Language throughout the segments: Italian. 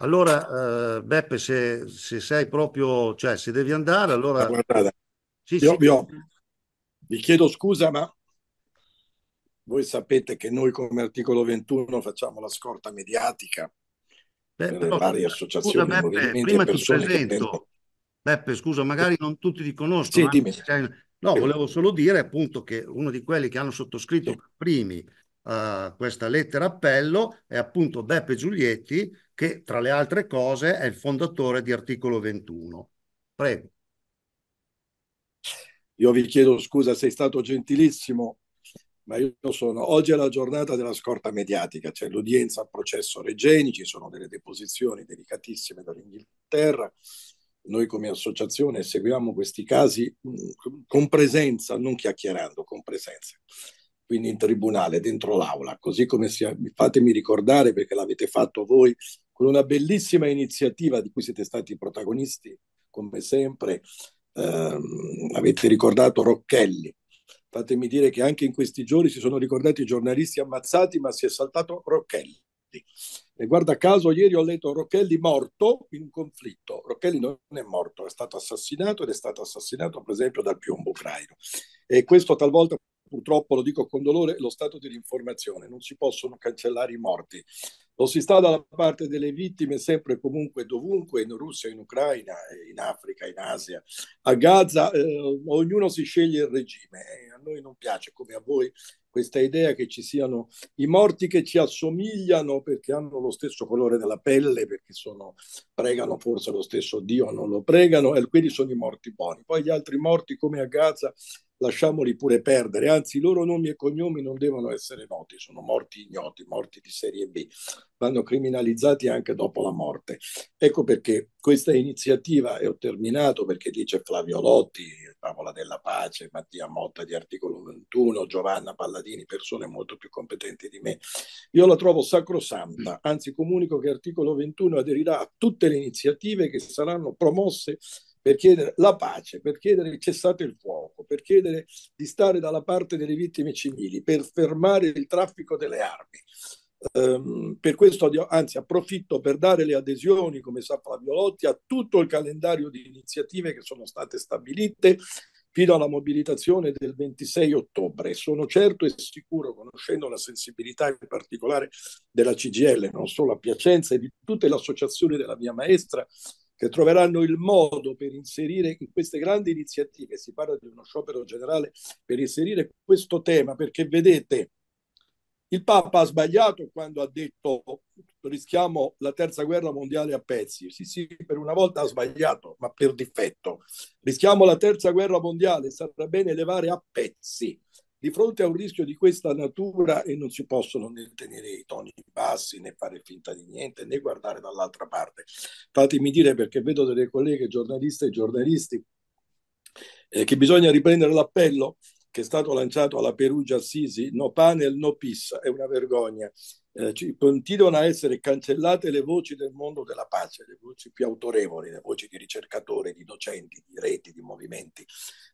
Allora, eh, Beppe, se, se, sei proprio, cioè se devi andare, allora... Ah, guardate, sì, sì. Io, vi chiedo scusa, ma voi sapete che noi come articolo 21 facciamo la scorta mediatica Beh, per però, le varie associazioni. Scusa, Beppe, prima ti presento. Beppe, scusa, magari non tutti ti conoscono. Sì, sei... Eh. Cioè, no, volevo solo dire appunto che uno di quelli che hanno sottoscritto primi uh, questa lettera appello è appunto Beppe Giulietti, che tra le altre cose è il fondatore di Articolo 21. Prego. Io vi chiedo scusa, sei stato gentilissimo, ma io sono. Oggi è la giornata della scorta mediatica, c'è cioè l'udienza al processo Regeni, ci sono delle deposizioni delicatissime dall'Inghilterra. Noi come associazione seguiamo questi casi mm, con presenza, non chiacchierando, con presenza. Quindi in tribunale, dentro l'aula, così come si, fatemi ricordare perché l'avete fatto voi con una bellissima iniziativa di cui siete stati protagonisti come sempre. Um, avete ricordato Rocchelli. Fatemi dire che anche in questi giorni si sono ricordati i giornalisti ammazzati, ma si è saltato Rocchelli. E guarda caso, ieri ho letto Rocchelli morto in conflitto. Rocchelli non è morto, è stato assassinato ed è stato assassinato, per esempio, dal piombo ucraino. E questo talvolta purtroppo lo dico con dolore, lo stato dell'informazione, non si possono cancellare i morti o si sta dalla parte delle vittime sempre e comunque dovunque, in Russia, in Ucraina, in Africa, in Asia, a Gaza, eh, ognuno si sceglie il regime. Eh, a noi non piace, come a voi, questa idea che ci siano i morti che ci assomigliano perché hanno lo stesso colore della pelle, perché sono, pregano forse lo stesso Dio, non lo pregano, e quelli sono i morti buoni. Poi gli altri morti, come a Gaza, lasciamoli pure perdere, anzi i loro nomi e cognomi non devono essere noti, sono morti ignoti, morti di serie B, vanno criminalizzati anche dopo la morte. Ecco perché questa iniziativa, e ho terminato perché dice Flavio Lotti, Tavola della Pace, Mattia Motta di Articolo 21, Giovanna Palladini, persone molto più competenti di me, io la trovo sacrosanta, anzi comunico che Articolo 21 aderirà a tutte le iniziative che saranno promosse per chiedere la pace, per chiedere il cessate il fuoco, per chiedere di stare dalla parte delle vittime civili, per fermare il traffico delle armi. Um, per questo, anzi, approfitto per dare le adesioni, come sa Flavio Lotti, a tutto il calendario di iniziative che sono state stabilite fino alla mobilitazione del 26 ottobre. Sono certo e sicuro, conoscendo la sensibilità in particolare della CGL, non solo a Piacenza e di tutte le associazioni della mia maestra, che troveranno il modo per inserire in queste grandi iniziative, si parla di uno sciopero generale, per inserire questo tema, perché vedete, il Papa ha sbagliato quando ha detto rischiamo la terza guerra mondiale a pezzi. Sì, sì, per una volta ha sbagliato, ma per difetto. Rischiamo la terza guerra mondiale, sarà bene levare a pezzi di fronte a un rischio di questa natura e non si possono né tenere i toni bassi né fare finta di niente né guardare dall'altra parte. Fatemi dire perché vedo delle colleghe giornaliste e giornalisti eh, che bisogna riprendere l'appello che è stato lanciato alla Perugia Sisi, no panel, no pis, è una vergogna eh, continuano a essere cancellate le voci del mondo della pace, le voci più autorevoli, le voci di ricercatori, di docenti, di reti, di movimenti,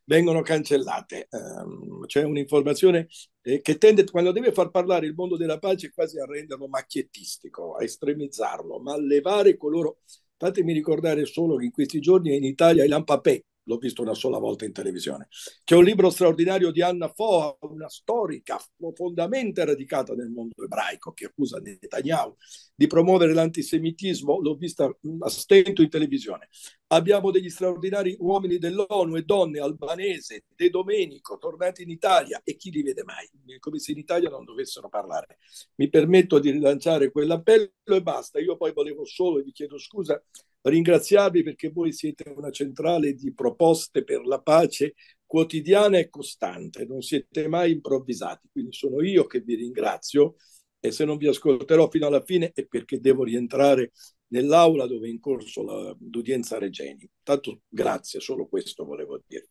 vengono cancellate. Um, c'è un'informazione eh, che tende, quando deve far parlare il mondo della pace, quasi a renderlo macchiettistico, a estremizzarlo, ma a levare coloro... Fatemi ricordare solo che in questi giorni in Italia Ilan Papè, l'ho visto una sola volta in televisione, che è un libro straordinario di Anna Foa, una storica profondamente radicata nel mondo ebraico, che accusa Netanyahu di promuovere l'antisemitismo, l'ho vista a stento in televisione. Abbiamo degli straordinari uomini dell'ONU e donne albanese, De Domenico, tornati in Italia e chi li vede mai, come se in Italia non dovessero parlare. Mi permetto di rilanciare quell'appello e basta. Io poi volevo solo, e vi chiedo scusa, ringraziarvi perché voi siete una centrale di proposte per la pace quotidiana e costante, non siete mai improvvisati, quindi sono io che vi ringrazio e se non vi ascolterò fino alla fine è perché devo rientrare nell'aula dove è in corso l'udienza Regeni. Tanto grazie, solo questo volevo dire.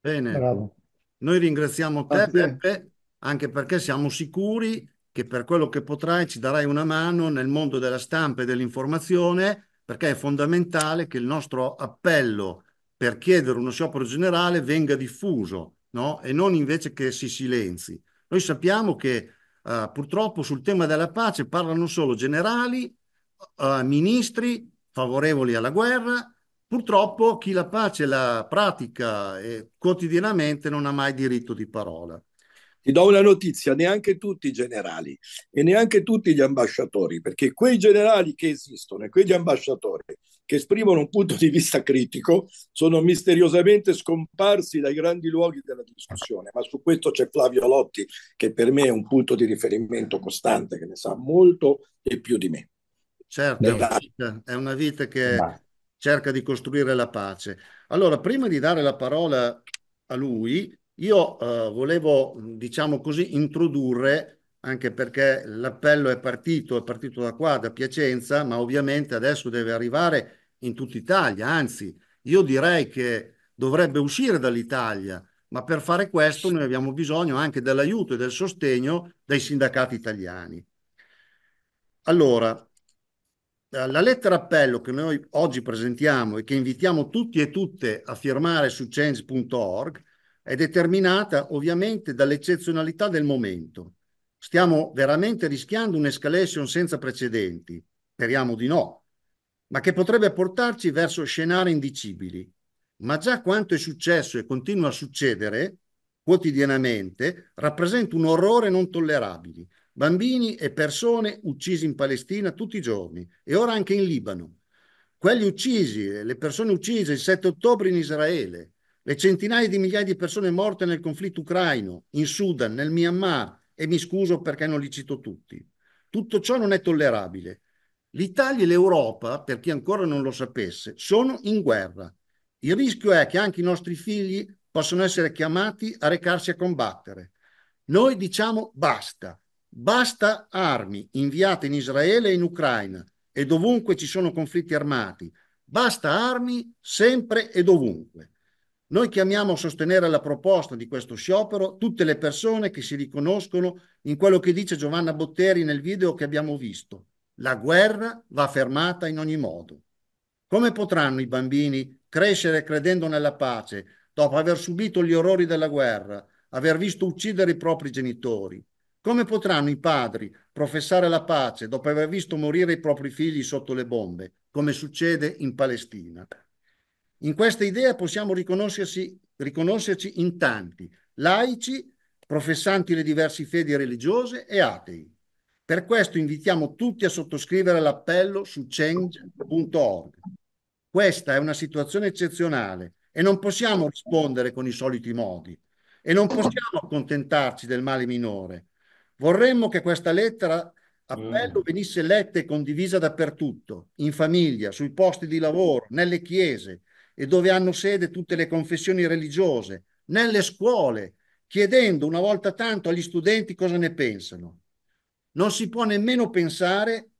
Bene, Bravo. noi ringraziamo te Peppe, anche perché siamo sicuri che per quello che potrai ci darai una mano nel mondo della stampa e dell'informazione perché è fondamentale che il nostro appello per chiedere uno sciopero generale venga diffuso no? e non invece che si silenzi. Noi sappiamo che uh, purtroppo sul tema della pace parlano solo generali, uh, ministri favorevoli alla guerra, purtroppo chi la pace la pratica eh, quotidianamente non ha mai diritto di parola. Ti do una notizia, neanche tutti i generali e neanche tutti gli ambasciatori, perché quei generali che esistono e quegli ambasciatori che esprimono un punto di vista critico sono misteriosamente scomparsi dai grandi luoghi della discussione, ma su questo c'è Flavio Lotti che per me è un punto di riferimento costante, che ne sa molto e più di me. Certo, è una vita, è una vita che cerca di costruire la pace. Allora, prima di dare la parola a lui, io eh, volevo, diciamo così, introdurre, anche perché l'appello è partito, è partito da qua, da Piacenza, ma ovviamente adesso deve arrivare in tutta Italia, anzi io direi che dovrebbe uscire dall'Italia, ma per fare questo noi abbiamo bisogno anche dell'aiuto e del sostegno dei sindacati italiani. Allora, eh, la lettera appello che noi oggi presentiamo e che invitiamo tutti e tutte a firmare su change.org è determinata ovviamente dall'eccezionalità del momento. Stiamo veramente rischiando un'escalation senza precedenti, speriamo di no, ma che potrebbe portarci verso scenari indicibili. Ma già quanto è successo e continua a succedere quotidianamente rappresenta un orrore non tollerabile. Bambini e persone uccisi in Palestina tutti i giorni e ora anche in Libano. Quelli uccisi, le persone uccise il 7 ottobre in Israele, le centinaia di migliaia di persone morte nel conflitto ucraino, in Sudan, nel Myanmar, e mi scuso perché non li cito tutti. Tutto ciò non è tollerabile. L'Italia e l'Europa, per chi ancora non lo sapesse, sono in guerra. Il rischio è che anche i nostri figli possano essere chiamati a recarsi a combattere. Noi diciamo basta, basta armi inviate in Israele e in Ucraina e dovunque ci sono conflitti armati, basta armi sempre e dovunque. Noi chiamiamo a sostenere la proposta di questo sciopero tutte le persone che si riconoscono in quello che dice Giovanna Botteri nel video che abbiamo visto. La guerra va fermata in ogni modo. Come potranno i bambini crescere credendo nella pace dopo aver subito gli orrori della guerra, aver visto uccidere i propri genitori? Come potranno i padri professare la pace dopo aver visto morire i propri figli sotto le bombe, come succede in Palestina? In questa idea possiamo riconoscerci in tanti, laici, professanti le diverse fedi religiose e atei. Per questo invitiamo tutti a sottoscrivere l'appello su change.org. Questa è una situazione eccezionale e non possiamo rispondere con i soliti modi e non possiamo accontentarci del male minore. Vorremmo che questa lettera appello mm. venisse letta e condivisa dappertutto, in famiglia, sui posti di lavoro, nelle chiese, e dove hanno sede tutte le confessioni religiose, nelle scuole, chiedendo una volta tanto agli studenti cosa ne pensano. Non si può nemmeno pensare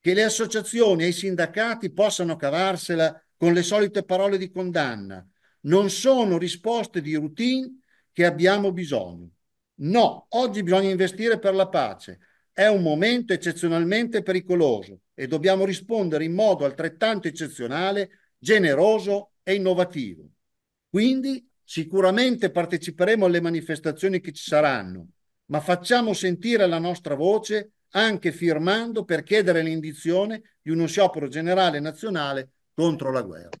che le associazioni e i sindacati possano cavarsela con le solite parole di condanna. Non sono risposte di routine che abbiamo bisogno. No, oggi bisogna investire per la pace. È un momento eccezionalmente pericoloso e dobbiamo rispondere in modo altrettanto eccezionale generoso e innovativo. Quindi sicuramente parteciperemo alle manifestazioni che ci saranno, ma facciamo sentire la nostra voce anche firmando per chiedere l'indizione di uno sciopero generale nazionale contro la guerra.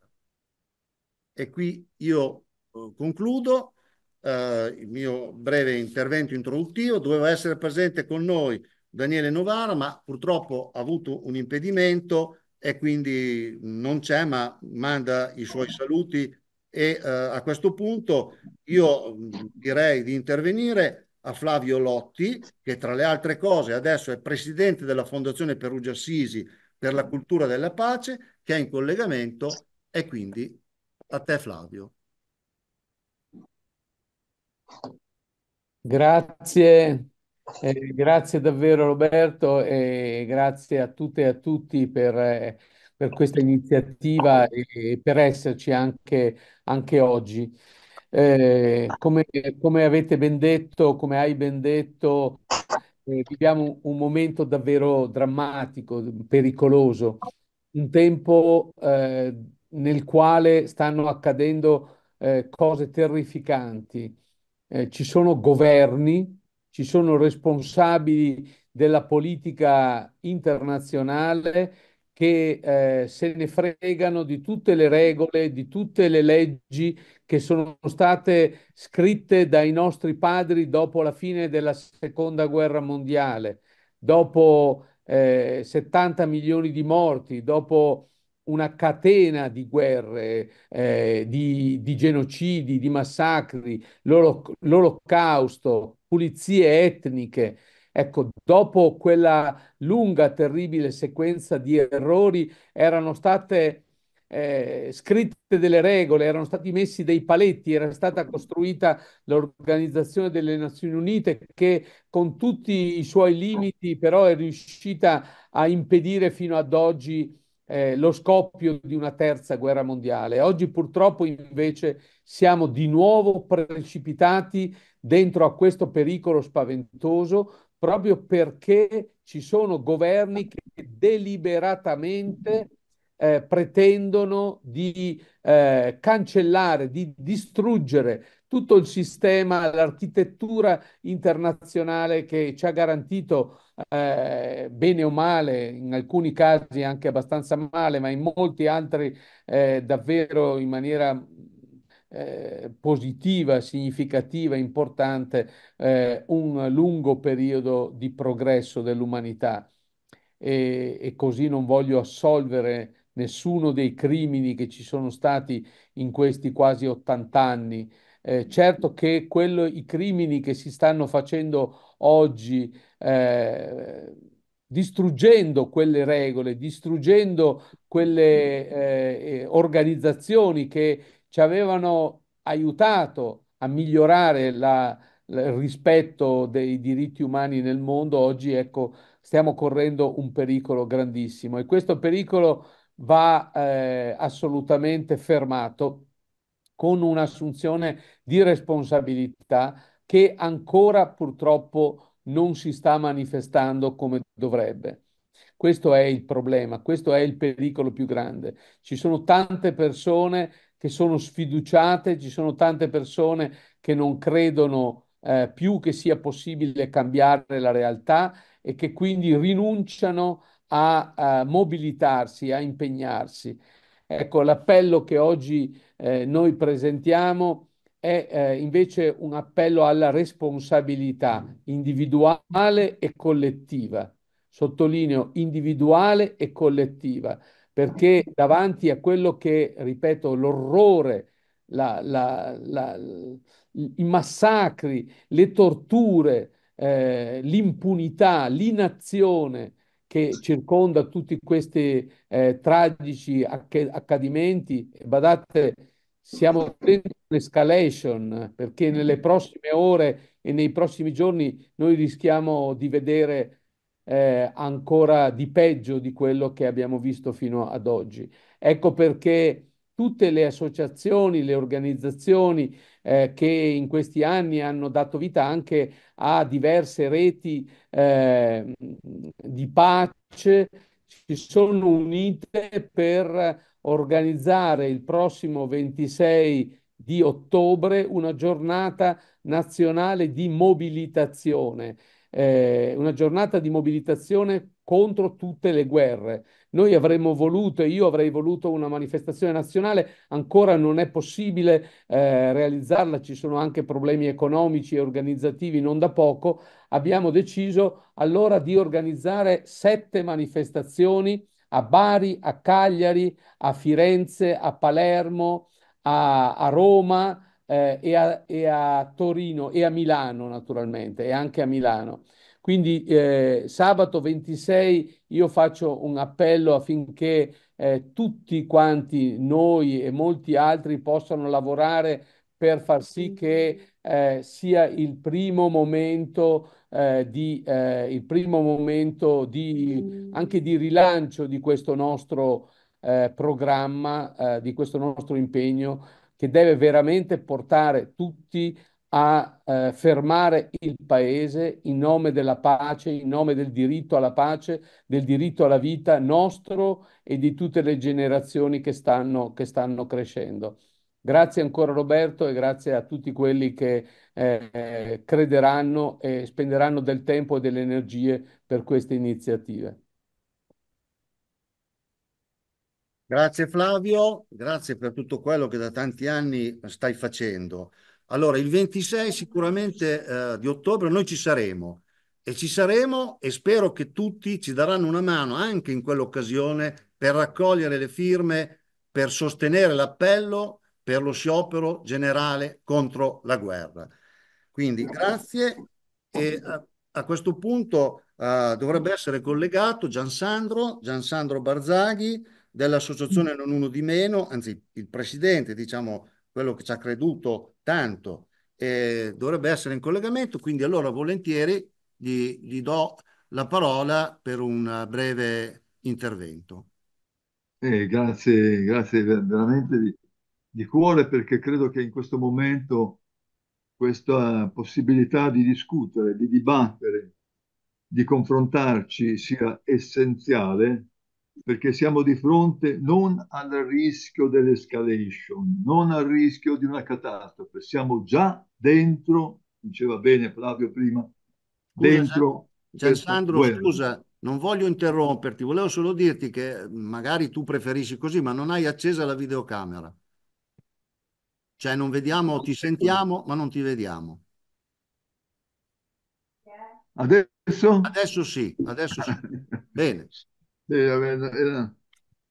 E qui io eh, concludo eh, il mio breve intervento introduttivo. Doveva essere presente con noi Daniele Novara, ma purtroppo ha avuto un impedimento e quindi non c'è, ma manda i suoi saluti e eh, a questo punto io mm, direi di intervenire a Flavio Lotti, che tra le altre cose adesso è presidente della Fondazione Perugia Assisi per la cultura della pace, che è in collegamento e quindi a te Flavio. Grazie, eh, grazie davvero Roberto e grazie a tutte e a tutti per, eh, per questa iniziativa e per esserci anche, anche oggi. Eh, come, come, avete ben detto, come hai ben detto, eh, viviamo un momento davvero drammatico, pericoloso, un tempo eh, nel quale stanno accadendo eh, cose terrificanti. ci sono governi ci sono responsabili della politica internazionale che eh, se ne fregano di tutte le regole, di tutte le leggi che sono state scritte dai nostri padri dopo la fine della seconda guerra mondiale, dopo eh, 70 milioni di morti, dopo una catena di guerre, eh, di, di, genocidi, di massacri, l'olocausto, pulizie etniche. Ecco, dopo quella lunga, terribile sequenza di errori, erano state eh, scritte delle regole, erano stati messi dei paletti, era stata costruita l'Organizzazione delle Nazioni Unite che con tutti i suoi limiti però è riuscita a impedire fino ad oggi eh, lo scoppio di una terza guerra mondiale. Oggi purtroppo invece siamo di nuovo precipitati dentro a questo pericolo spaventoso proprio perché ci sono governi che deliberatamente eh, pretendono di eh, cancellare, di distruggere tutto il sistema, l'architettura internazionale che ci ha garantito eh, bene o male, in alcuni casi anche abbastanza male, ma in molti altri eh, davvero in maniera eh, positiva, significativa, importante, eh, un lungo periodo di progresso dell'umanità. E, e così non voglio assolvere nessuno dei crimini che ci sono stati in questi quasi 80 anni. Eh, certo che quello, i crimini che si stanno facendo oggi, eh, distruggendo quelle regole, distruggendo quelle eh, eh organizzazioni che ci avevano aiutato a migliorare la, il rispetto dei diritti umani nel mondo, oggi ecco, stiamo correndo un pericolo grandissimo e questo pericolo va eh, assolutamente fermato con un'assunzione di responsabilità che ancora purtroppo non si sta manifestando come dovrebbe. Questo è il problema, questo è il pericolo più grande. Ci sono tante persone che sono sfiduciate, ci sono tante persone che non credono eh, più che sia possibile cambiare la realtà e che quindi rinunciano a, a mobilitarsi, a impegnarsi. Ecco, l'appello che oggi eh, noi presentiamo è eh, invece un appello alla responsabilità individuale e collettiva. Sottolineo individuale e collettiva perché davanti a quello che, ripeto, l'orrore, la, la, la, i massacri, le torture, eh, l'impunità, l'inazione che circonda tutti questi eh, tragici acc- accadimenti, badate, siamo dentro un'escalation perché nelle prossime ore e nei prossimi giorni noi rischiamo di vedere eh, ancora di peggio di quello che abbiamo visto fino ad oggi. Ecco perché tutte le associazioni, le organizzazioni eh, che in questi anni hanno dato vita anche a diverse reti eh, di pace si sono unite per organizzare il prossimo 26 di ottobre una giornata nazionale di mobilitazione eh, una giornata di mobilitazione contro tutte le guerre. Noi avremmo voluto, e io avrei voluto una manifestazione nazionale, ancora non è possibile eh, realizzarla, ci sono anche problemi economici e organizzativi non da poco. Abbiamo deciso allora di organizzare sette manifestazioni a Bari, a Cagliari, a Firenze, a Palermo, a, a Roma, eh, e, a, e, a, Torino e a Milano naturalmente e anche a Milano. Quindi eh, sabato 26 io faccio un appello affinché eh, tutti quanti noi e molti altri possano lavorare per far sì che eh, sia il primo momento eh, di, eh, il primo momento di, anche di rilancio di questo nostro eh, programma, eh, di questo nostro impegno che deve veramente portare tutti a eh, fermare il paese in nome della pace, in nome del diritto alla pace, del diritto alla vita nostro e di tutte le generazioni che stanno, che stanno crescendo. Grazie ancora Roberto e grazie a tutti quelli che eh, eh crederanno e spenderanno del tempo e delle energie per queste iniziative. Grazie Flavio, grazie per tutto quello che da tanti anni stai facendo. Allora, il 26 sicuramente eh, di ottobre noi ci saremo e ci saremo e spero che tutti ci daranno una mano anche in quell'occasione per raccogliere le firme, per sostenere l'appello per lo sciopero generale contro la guerra. Quindi grazie e a, a questo punto eh, dovrebbe essere collegato Gian Sandro Barzaghi dell'associazione Non Uno di Meno, anzi il presidente, diciamo, quello che ci ha creduto tanto, eh, dovrebbe essere in collegamento, quindi allora volentieri gli, gli do la parola per un breve intervento. Eh, grazie, grazie veramente di, di, cuore perché credo che in questo momento questa possibilità di discutere, di dibattere, di confrontarci sia essenziale perché siamo di fronte non al rischio dell'escalation, non al rischio di una catastrofe, siamo già dentro, diceva bene Flavio prima, dentro... Gian, Sandro, scusa, non voglio interromperti, volevo solo dirti che magari tu preferisci così, ma non hai accesa la videocamera. Cioè non vediamo, ti sentiamo, ma non ti vediamo. Adesso? Adesso sì, adesso sì. Bene.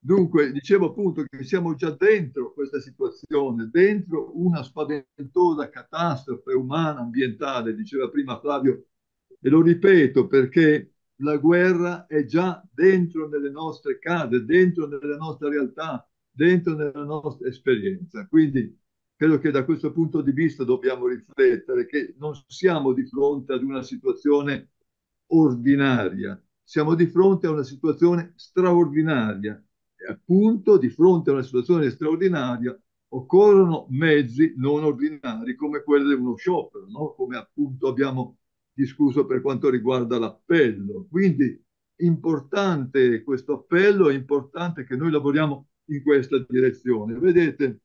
Dunque, dicevo appunto che siamo già dentro questa situazione, dentro una spaventosa catastrofe umana, ambientale, diceva prima Flavio, e lo ripeto perché la guerra è già dentro nelle nostre case, dentro nella nostra realtà, dentro nella nostra esperienza. Quindi credo che da questo punto di vista dobbiamo riflettere che non siamo di fronte ad una situazione ordinaria, siamo di fronte a una situazione straordinaria e appunto di fronte a una situazione straordinaria occorrono mezzi non ordinari come quello di uno sciopero, no? come appunto abbiamo discusso per quanto riguarda l'appello. Quindi importante questo appello, è importante che noi lavoriamo in questa direzione. Vedete,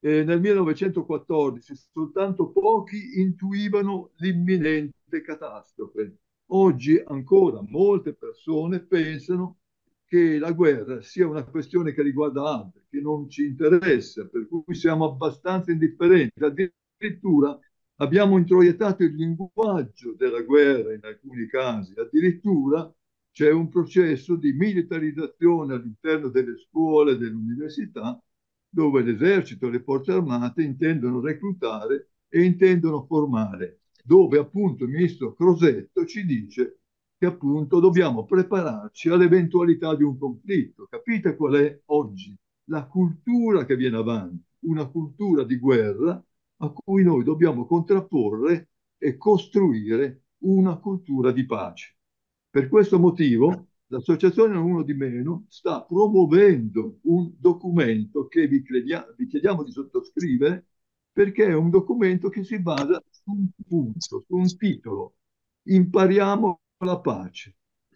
eh, nel 1914 soltanto pochi intuivano l'imminente catastrofe Oggi ancora molte persone pensano che la guerra sia una questione che riguarda altri, che non ci interessa, per cui siamo abbastanza indifferenti. Addirittura abbiamo introiettato il linguaggio della guerra in alcuni casi, addirittura c'è un processo di militarizzazione all'interno delle scuole, delle università, dove l'esercito e le forze armate intendono reclutare e intendono formare dove appunto il ministro Crosetto ci dice che appunto dobbiamo prepararci all'eventualità di un conflitto. Capite qual è oggi la cultura che viene avanti, una cultura di guerra a cui noi dobbiamo contrapporre e costruire una cultura di pace. Per questo motivo l'associazione Uno di Meno sta promuovendo un documento che vi, vi chiediamo di sottoscrivere perché è un documento che si basa su un punto, su un titolo. Impariamo la pace.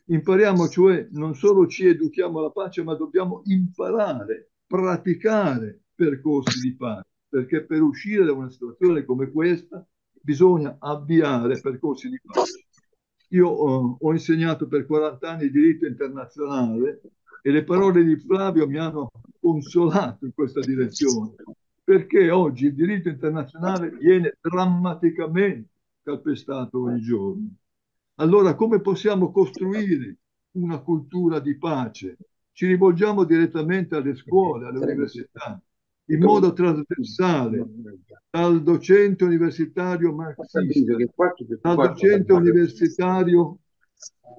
Impariamo, cioè, non solo ci educhiamo alla pace, ma dobbiamo imparare, praticare percorsi di pace, perché per uscire da una situazione come questa bisogna avviare percorsi di pace. Io ho, eh, ho insegnato per 40 anni diritto internazionale e le parole di Flavio mi hanno consolato in questa direzione perché oggi il diritto internazionale viene drammaticamente calpestato ogni giorno. Allora come possiamo costruire una cultura di pace? Ci rivolgiamo direttamente alle scuole, alle università, in modo trasversale, dal docente universitario marxista, dal docente universitario,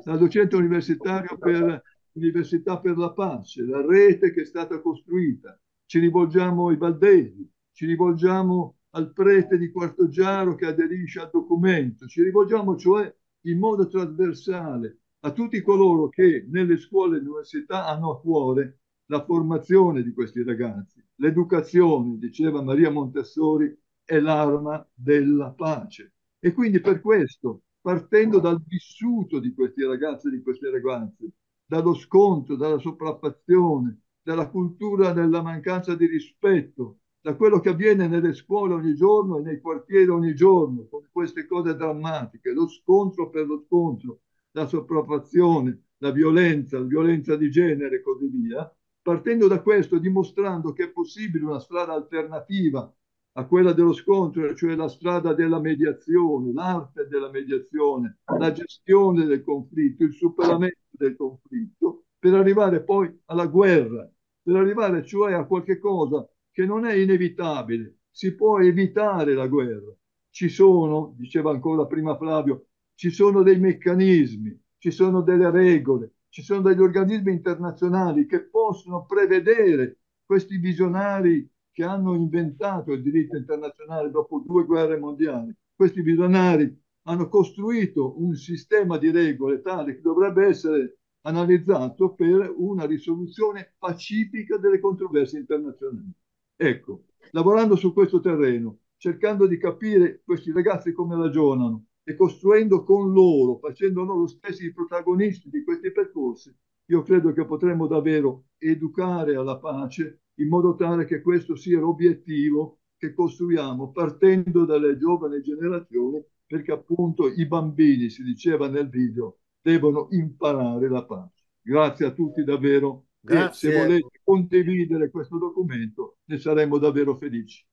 dal docente universitario per l'Università per la Pace, la rete che è stata costruita, ci rivolgiamo ai valdesi, ci rivolgiamo al prete di Quarto Giaro che aderisce al documento, ci rivolgiamo cioè in modo trasversale a tutti coloro che nelle scuole e università hanno a cuore la formazione di questi ragazzi. L'educazione, diceva Maria Montessori, è l'arma della pace. E quindi per questo, partendo dal vissuto di questi ragazzi e di queste ragazze, dallo scontro, dalla sopraffazione, dalla cultura della mancanza di rispetto, da quello che avviene nelle scuole ogni giorno e nei quartieri ogni giorno, con queste cose drammatiche, lo scontro per lo scontro, la sopraffazione, la violenza, la violenza di genere e così via, partendo da questo, dimostrando che è possibile una strada alternativa a quella dello scontro, cioè la strada della mediazione, l'arte della mediazione, la gestione del conflitto, il superamento del conflitto, per arrivare poi alla guerra, per arrivare cioè a qualche cosa che non è inevitabile, si può evitare la guerra. Ci sono, diceva ancora prima Flavio, ci sono dei meccanismi, ci sono delle regole, ci sono degli organismi internazionali che possono prevedere questi visionari che hanno inventato il diritto internazionale dopo due guerre mondiali. Questi visionari hanno costruito un sistema di regole tale che dovrebbe essere analizzato per una risoluzione pacifica delle controversie internazionali. Ecco, lavorando su questo terreno, cercando di capire questi ragazzi come ragionano e costruendo con loro, facendo loro stessi i protagonisti di questi percorsi, io credo che potremmo davvero educare alla pace in modo tale che questo sia l'obiettivo che costruiamo partendo dalle giovani generazioni, perché appunto i bambini, si diceva nel video, devono imparare la pace. Grazie a tutti davvero. Grazie. E se volete condividere questo documento ne saremmo davvero felici.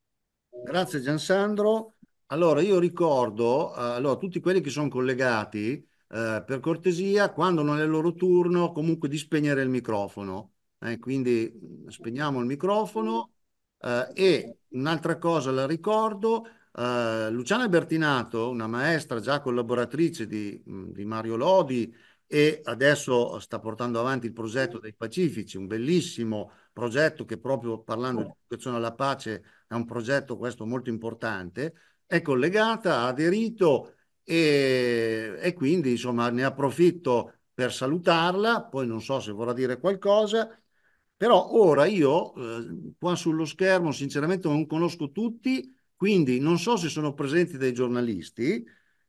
Grazie Gian Sandro. Allora io ricordo a eh, allora, tutti quelli che sono collegati, eh, per cortesia, quando non è il loro turno, comunque di spegnere il microfono. Eh, quindi spegniamo il microfono eh, e un'altra cosa la ricordo, eh, Luciana Bertinato, una maestra già collaboratrice di, di Mario Lodi e adesso sta portando avanti il progetto dei Pacifici, un bellissimo progetto che proprio parlando di educazione alla pace è un progetto questo molto importante, è collegata, ha aderito e, e quindi insomma ne approfitto per salutarla, poi non so se vorrà dire qualcosa, però ora io eh, qua sullo schermo sinceramente non conosco tutti, quindi non so se sono presenti dei giornalisti,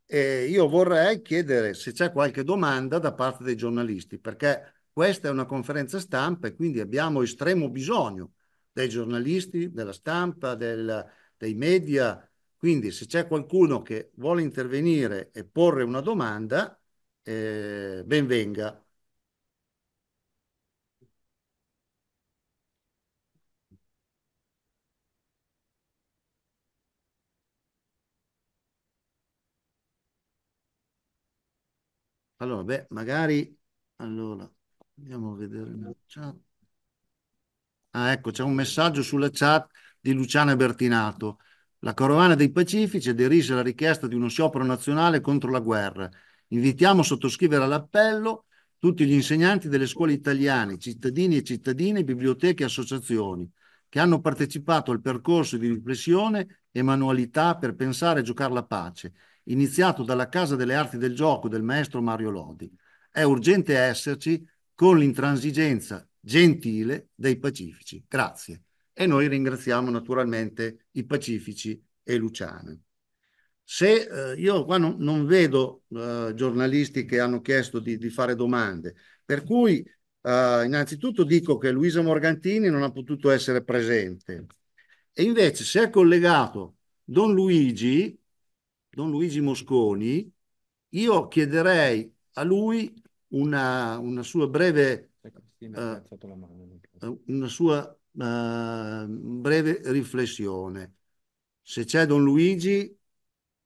eh, io vorrei chiedere se c'è qualche domanda da parte dei giornalisti, perché questa è una conferenza stampa e quindi abbiamo estremo bisogno dei giornalisti, della stampa, del, dei media. Quindi se c'è qualcuno che vuole intervenire e porre una domanda, eh, ben venga. Allora, beh, magari... Allora, andiamo a vedere la chat. Ah, ecco, c'è un messaggio sulla chat di Luciana Bertinato. La carovana dei pacifici aderisce alla richiesta di uno sciopero nazionale contro la guerra. Invitiamo a sottoscrivere all'appello tutti gli insegnanti delle scuole italiane, cittadini e cittadine, biblioteche e associazioni che hanno partecipato al percorso di riflessione e manualità per pensare e giocare la pace iniziato dalla Casa delle Arti del Gioco del maestro Mario Lodi. È urgente esserci con l'intransigenza gentile dei pacifici. Grazie. E noi ringraziamo naturalmente i pacifici e Luciana. Se eh, io qua non, non vedo eh, giornalisti che hanno chiesto di, di fare domande, per cui eh, innanzitutto dico che Luisa Morgantini non ha potuto essere presente e invece si è collegato Don Luigi Don Luigi Mosconi, io chiederei a lui una, una sua breve, uh, una sua, uh, breve riflessione. Se c'è Don Luigi,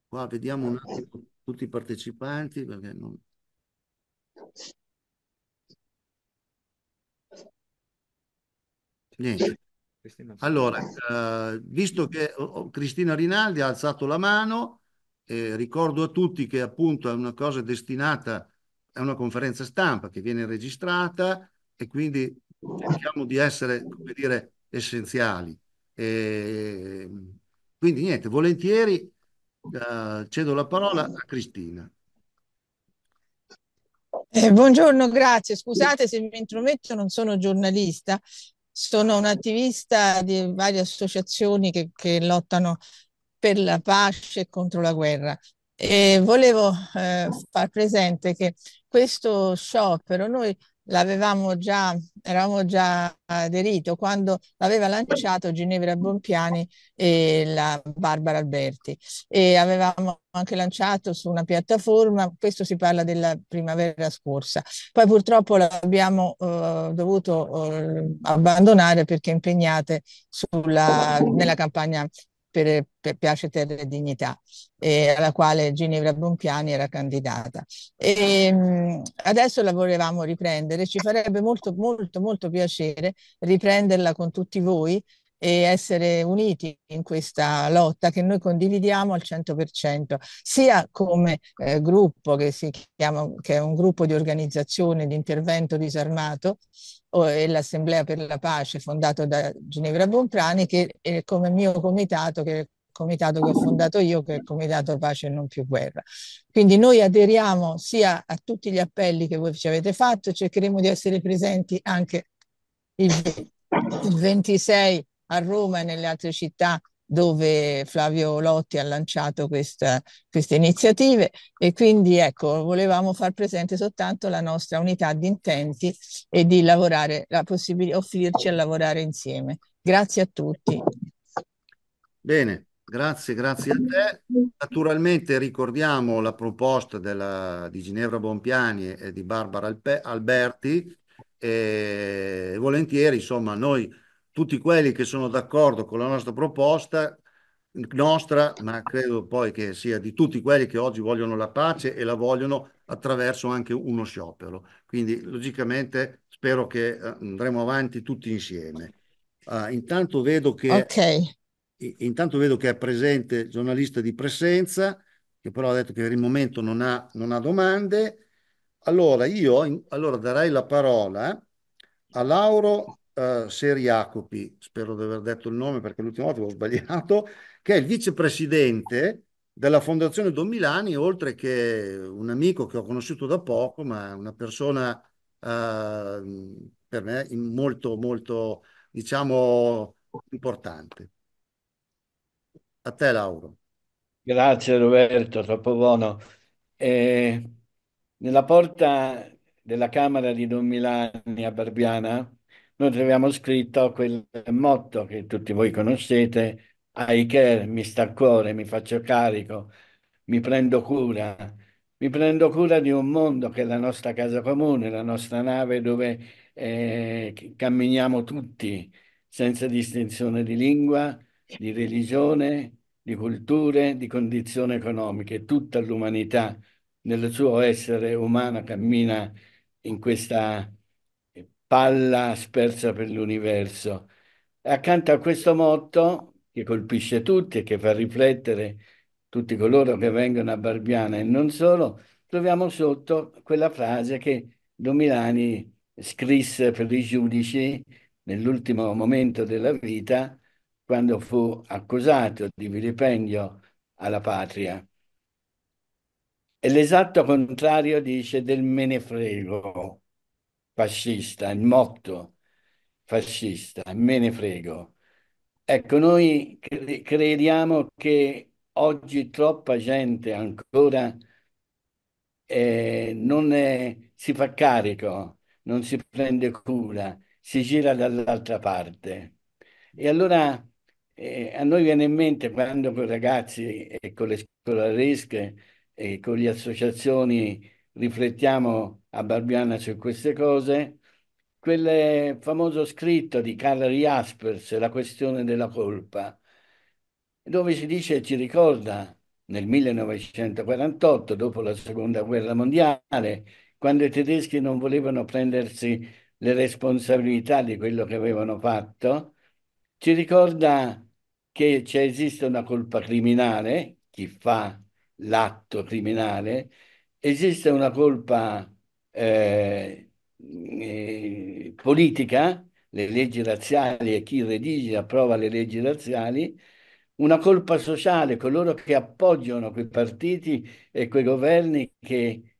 qua vediamo un attimo tutti i partecipanti perché non... Niente. Allora, uh, visto che oh, oh, Cristina Rinaldi ha alzato la mano, eh, ricordo a tutti che appunto è una cosa destinata a una conferenza stampa che viene registrata e quindi cerchiamo di essere, come dire, essenziali. Eh, quindi niente, volentieri eh, cedo la parola a Cristina. Eh, buongiorno, grazie. Scusate se mi intrometto, non sono giornalista, sono un'attivista di varie associazioni che, che lottano per la pace e contro la guerra. E volevo eh, far presente che questo sciopero noi l'avevamo già, eravamo già aderito quando l'aveva lanciato Ginevra Bompiani e la Barbara Alberti e avevamo anche lanciato su una piattaforma, questo si parla della primavera scorsa, poi purtroppo l'abbiamo eh, dovuto eh, abbandonare perché impegnate sulla, nella campagna per, per Piace Terra e Dignità, eh, alla quale Ginevra Brumpiani era candidata. E, ehm, mh, adesso la volevamo riprendere, ci farebbe molto, molto, molto piacere riprenderla con tutti voi e essere uniti in questa lotta che noi condividiamo al 100%, sia come eh, gruppo che si chiama, che è un gruppo di organizzazione di intervento disarmato, e l'Assemblea per la Pace fondato da Ginevra Bontrani, che è come mio comitato, che è il comitato che ho fondato io, che è il comitato Pace e non più guerra. Quindi noi aderiamo sia a tutti gli appelli che voi ci avete fatto, cercheremo di essere presenti anche il 26 a Roma e nelle altre città dove Flavio Lotti ha lanciato questa, queste iniziative e quindi ecco, volevamo far presente soltanto la nostra unità di intenti e di lavorare, la possibilità, offrirci a lavorare insieme. Grazie a tutti. Bene, grazie, grazie a te. Naturalmente ricordiamo la proposta della, di Ginevra Bompiani e di Barbara Alpe, Alberti e volentieri, insomma, noi tutti quelli che sono d'accordo con la nostra proposta, nostra, ma credo poi che sia di tutti quelli che oggi vogliono la pace e la vogliono attraverso anche uno sciopero. Quindi logicamente spero che eh, andremo avanti tutti insieme. Uh, intanto, vedo che, okay. intanto vedo che è presente il giornalista di presenza, che però ha detto che per il momento non ha, non ha domande. Allora, io in, allora darei la parola a Lauro uh, eh, Seriacopi, spero di aver detto il nome perché l'ultima volta avevo sbagliato, che è il vicepresidente della Fondazione Don Milani, oltre che un amico che ho conosciuto da poco, ma una persona uh, per me molto, molto, diciamo, importante. A te, Lauro. Grazie Roberto, troppo buono. Eh, nella porta della Camera di Don Milani a Barbiana noi troviamo scritto quel motto che tutti voi conoscete, I care, mi sta a cuore, mi faccio carico, mi prendo cura, mi prendo cura di un mondo che è la nostra casa comune, la nostra nave dove eh, camminiamo tutti, senza distinzione di lingua, di religione, di culture, di condizioni economiche. Tutta l'umanità nel suo essere umano cammina in questa palla spersa per l'universo. Accanto a questo motto, che colpisce tutti e che fa riflettere tutti coloro che vengono a Barbiana e non solo, troviamo sotto quella frase che Domilani scrisse per i giudici nell'ultimo momento della vita, quando fu accusato di vilipendio alla patria. È l'esatto contrario, dice, del me ne frego fascista, il motto fascista, me ne frego. Ecco, noi cre crediamo che oggi troppa gente ancora eh, non è, si fa carico, non si prende cura, si gira dall'altra parte. E allora eh, a noi viene in mente quando con i ragazzi e eh, con le scolaresche e eh, con le associazioni riflettiamo a Barbiana su queste cose, quel famoso scritto di Karl Jaspers, La questione della colpa, dove si dice, ci ricorda, nel 1948, dopo la Seconda Guerra Mondiale, quando i tedeschi non volevano prendersi le responsabilità di quello che avevano fatto, ci ricorda che c'è esiste una colpa criminale, chi fa l'atto criminale, esiste una colpa eh, eh, politica, le leggi razziali e chi redige e approva le leggi razziali, una colpa sociale, coloro che appoggiano quei partiti e quei governi che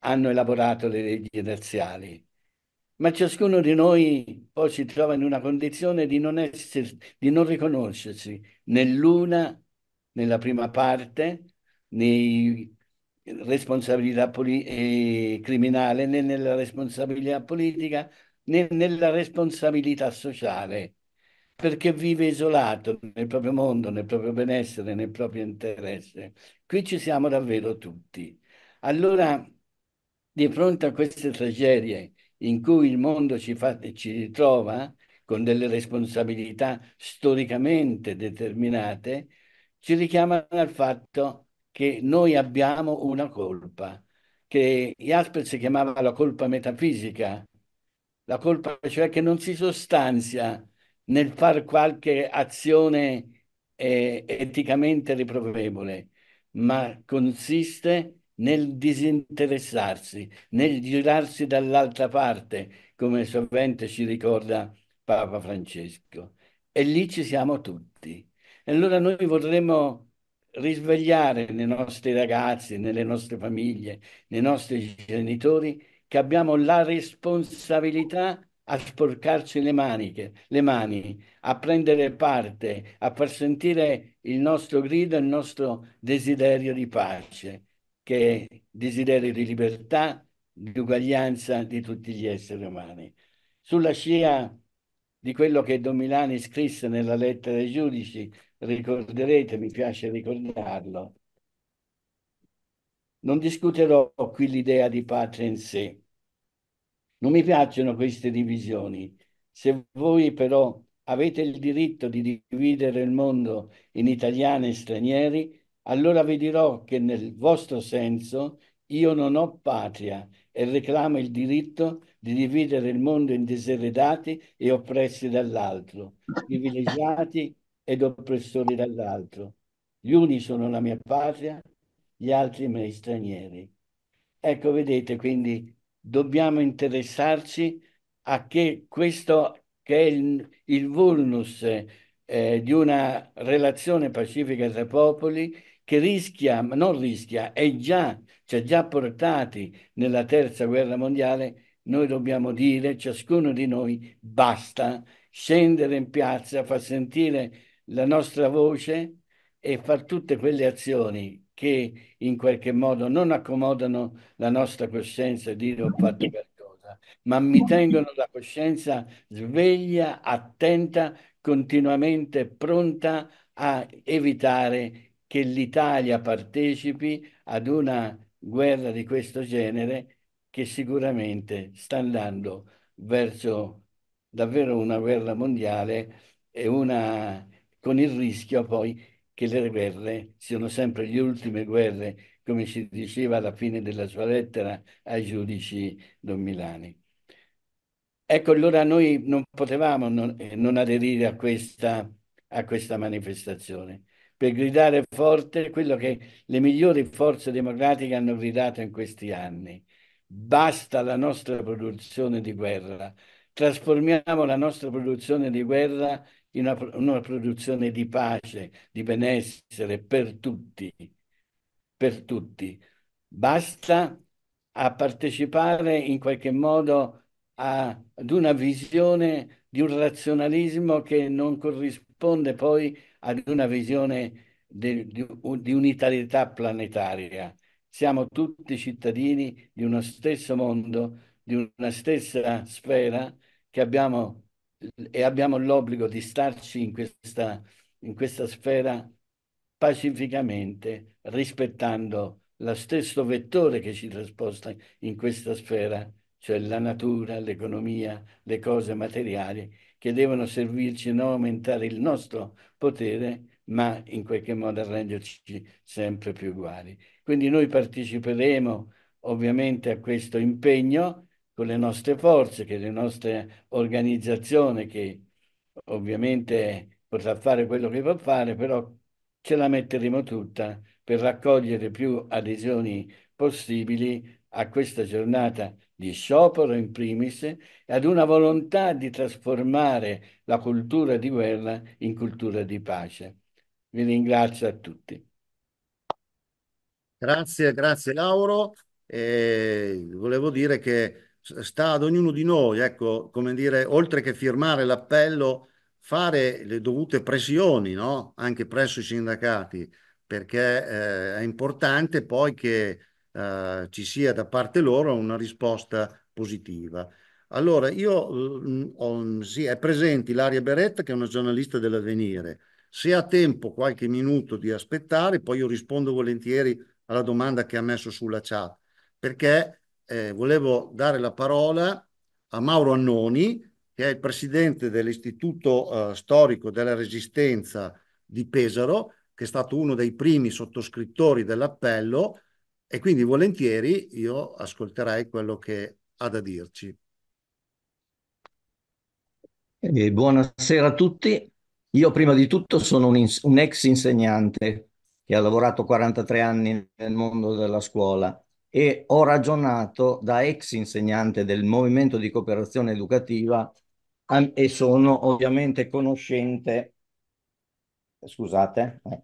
hanno elaborato le leggi razziali. Ma ciascuno di noi poi si trova in una condizione di non, essere, di non riconoscersi nell'una, nella prima parte, nei responsabilità poli- eh, criminale né nella responsabilità politica né nella responsabilità sociale, perché vive isolato nel proprio mondo, nel proprio benessere, nel proprio interesse. Qui ci siamo davvero tutti. Allora, di fronte a queste tragedie in cui il mondo ci, fa, ci ritrova con delle responsabilità storicamente determinate, ci richiamano al fatto che che noi abbiamo una colpa, che Jaspers chiamava la colpa metafisica, la colpa cioè che non si sostanzia nel fare qualche azione eh, eticamente riprovevole, ma consiste nel disinteressarsi, nel girarsi dall'altra parte, come sovente ci ricorda Papa Francesco. E lì ci siamo tutti. E allora noi vorremmo risvegliare nei nostri ragazzi, nelle nostre famiglie, nei nostri genitori che abbiamo la responsabilità a sporcarci le maniche, le mani, a prendere parte, a far sentire il nostro grido, il nostro desiderio di pace, che è desiderio di libertà, di uguaglianza di tutti gli esseri umani. Sulla scia di quello che Don Milani scrisse nella lettera ai giudici ricorderete, mi piace ricordarlo. Non discuterò qui l'idea di patria in sé. Non mi piacciono queste divisioni. Se voi però avete il diritto di dividere il mondo in italiani e stranieri, allora vi dirò che nel vostro senso io non ho patria e reclamo il diritto di dividere il mondo in diseredati e oppressi dall'altro, privilegiati ed oppressori dall'altro. Gli uni sono la mia patria, gli altri miei stranieri. Ecco, vedete, quindi dobbiamo interessarci a che questo che è il, il vulnus eh, di una relazione pacifica tra popoli che rischia, ma non rischia, è già, ci ha già portati nella terza guerra mondiale, noi dobbiamo dire, ciascuno di noi, basta scendere in piazza, far sentire la nostra voce e far tutte quelle azioni che in qualche modo non accomodano la nostra coscienza di dire ho fatto qualcosa, ma mi tengono la coscienza sveglia, attenta, continuamente pronta a evitare che l'Italia partecipi ad una guerra di questo genere che sicuramente sta andando verso davvero una guerra mondiale e una con il rischio poi che le guerre siano sempre le ultime guerre, come si diceva alla fine della sua lettera ai giudici Don Milani. Ecco, allora noi non potevamo non, eh, non aderire a questa, a questa manifestazione per gridare forte quello che le migliori forze democratiche hanno gridato in questi anni. Basta la nostra produzione di guerra, trasformiamo la nostra produzione di guerra in una, una produzione di pace, di benessere per tutti, per tutti. Basta a partecipare in qualche modo a, ad una visione di un razionalismo che non corrisponde poi ad una visione de, di, di unitarietà planetaria. Siamo tutti cittadini di uno stesso mondo, di una stessa sfera che abbiamo e abbiamo l'obbligo di starci in questa, in questa sfera pacificamente, rispettando lo stesso vettore che ci trasporta in questa sfera, cioè la natura, l'economia, le cose materiali, che devono servirci a non aumentare il nostro potere, ma in qualche modo a renderci sempre più uguali. Quindi noi parteciperemo ovviamente a questo impegno con le nostre forze, che le nostre organizzazioni, che ovviamente potrà fare quello che può fare, però ce la metteremo tutta per raccogliere più adesioni possibili a questa giornata di sciopero in primis e ad una volontà di trasformare la cultura di guerra in cultura di pace. Vi ringrazio a tutti. Grazie, grazie Lauro. Eh, volevo dire che sta ad ognuno di noi, ecco, come dire, oltre che firmare l'appello, fare le dovute pressioni, no? Anche presso i sindacati, perché eh, è importante poi che eh, ci sia da parte loro una risposta positiva. Allora, io mh, mm, ho, mm, sì, è presente Ilaria Beretta, che è una giornalista dell'Avvenire. Se ha tempo, qualche minuto di aspettare, poi io rispondo volentieri alla domanda che ha messo sulla chat, perché eh, volevo dare la parola a Mauro Annoni, che è il presidente dell'Istituto eh, Storico della Resistenza di Pesaro, che è stato uno dei primi sottoscrittori dell'appello e quindi volentieri io ascolterei quello che ha da dirci. Eh, buonasera a tutti. Io prima di tutto sono un, ins- un ex insegnante che ha lavorato 43 anni nel mondo della scuola e ho ragionato da ex insegnante del movimento di cooperazione educativa e sono ovviamente conoscente, scusate, eh,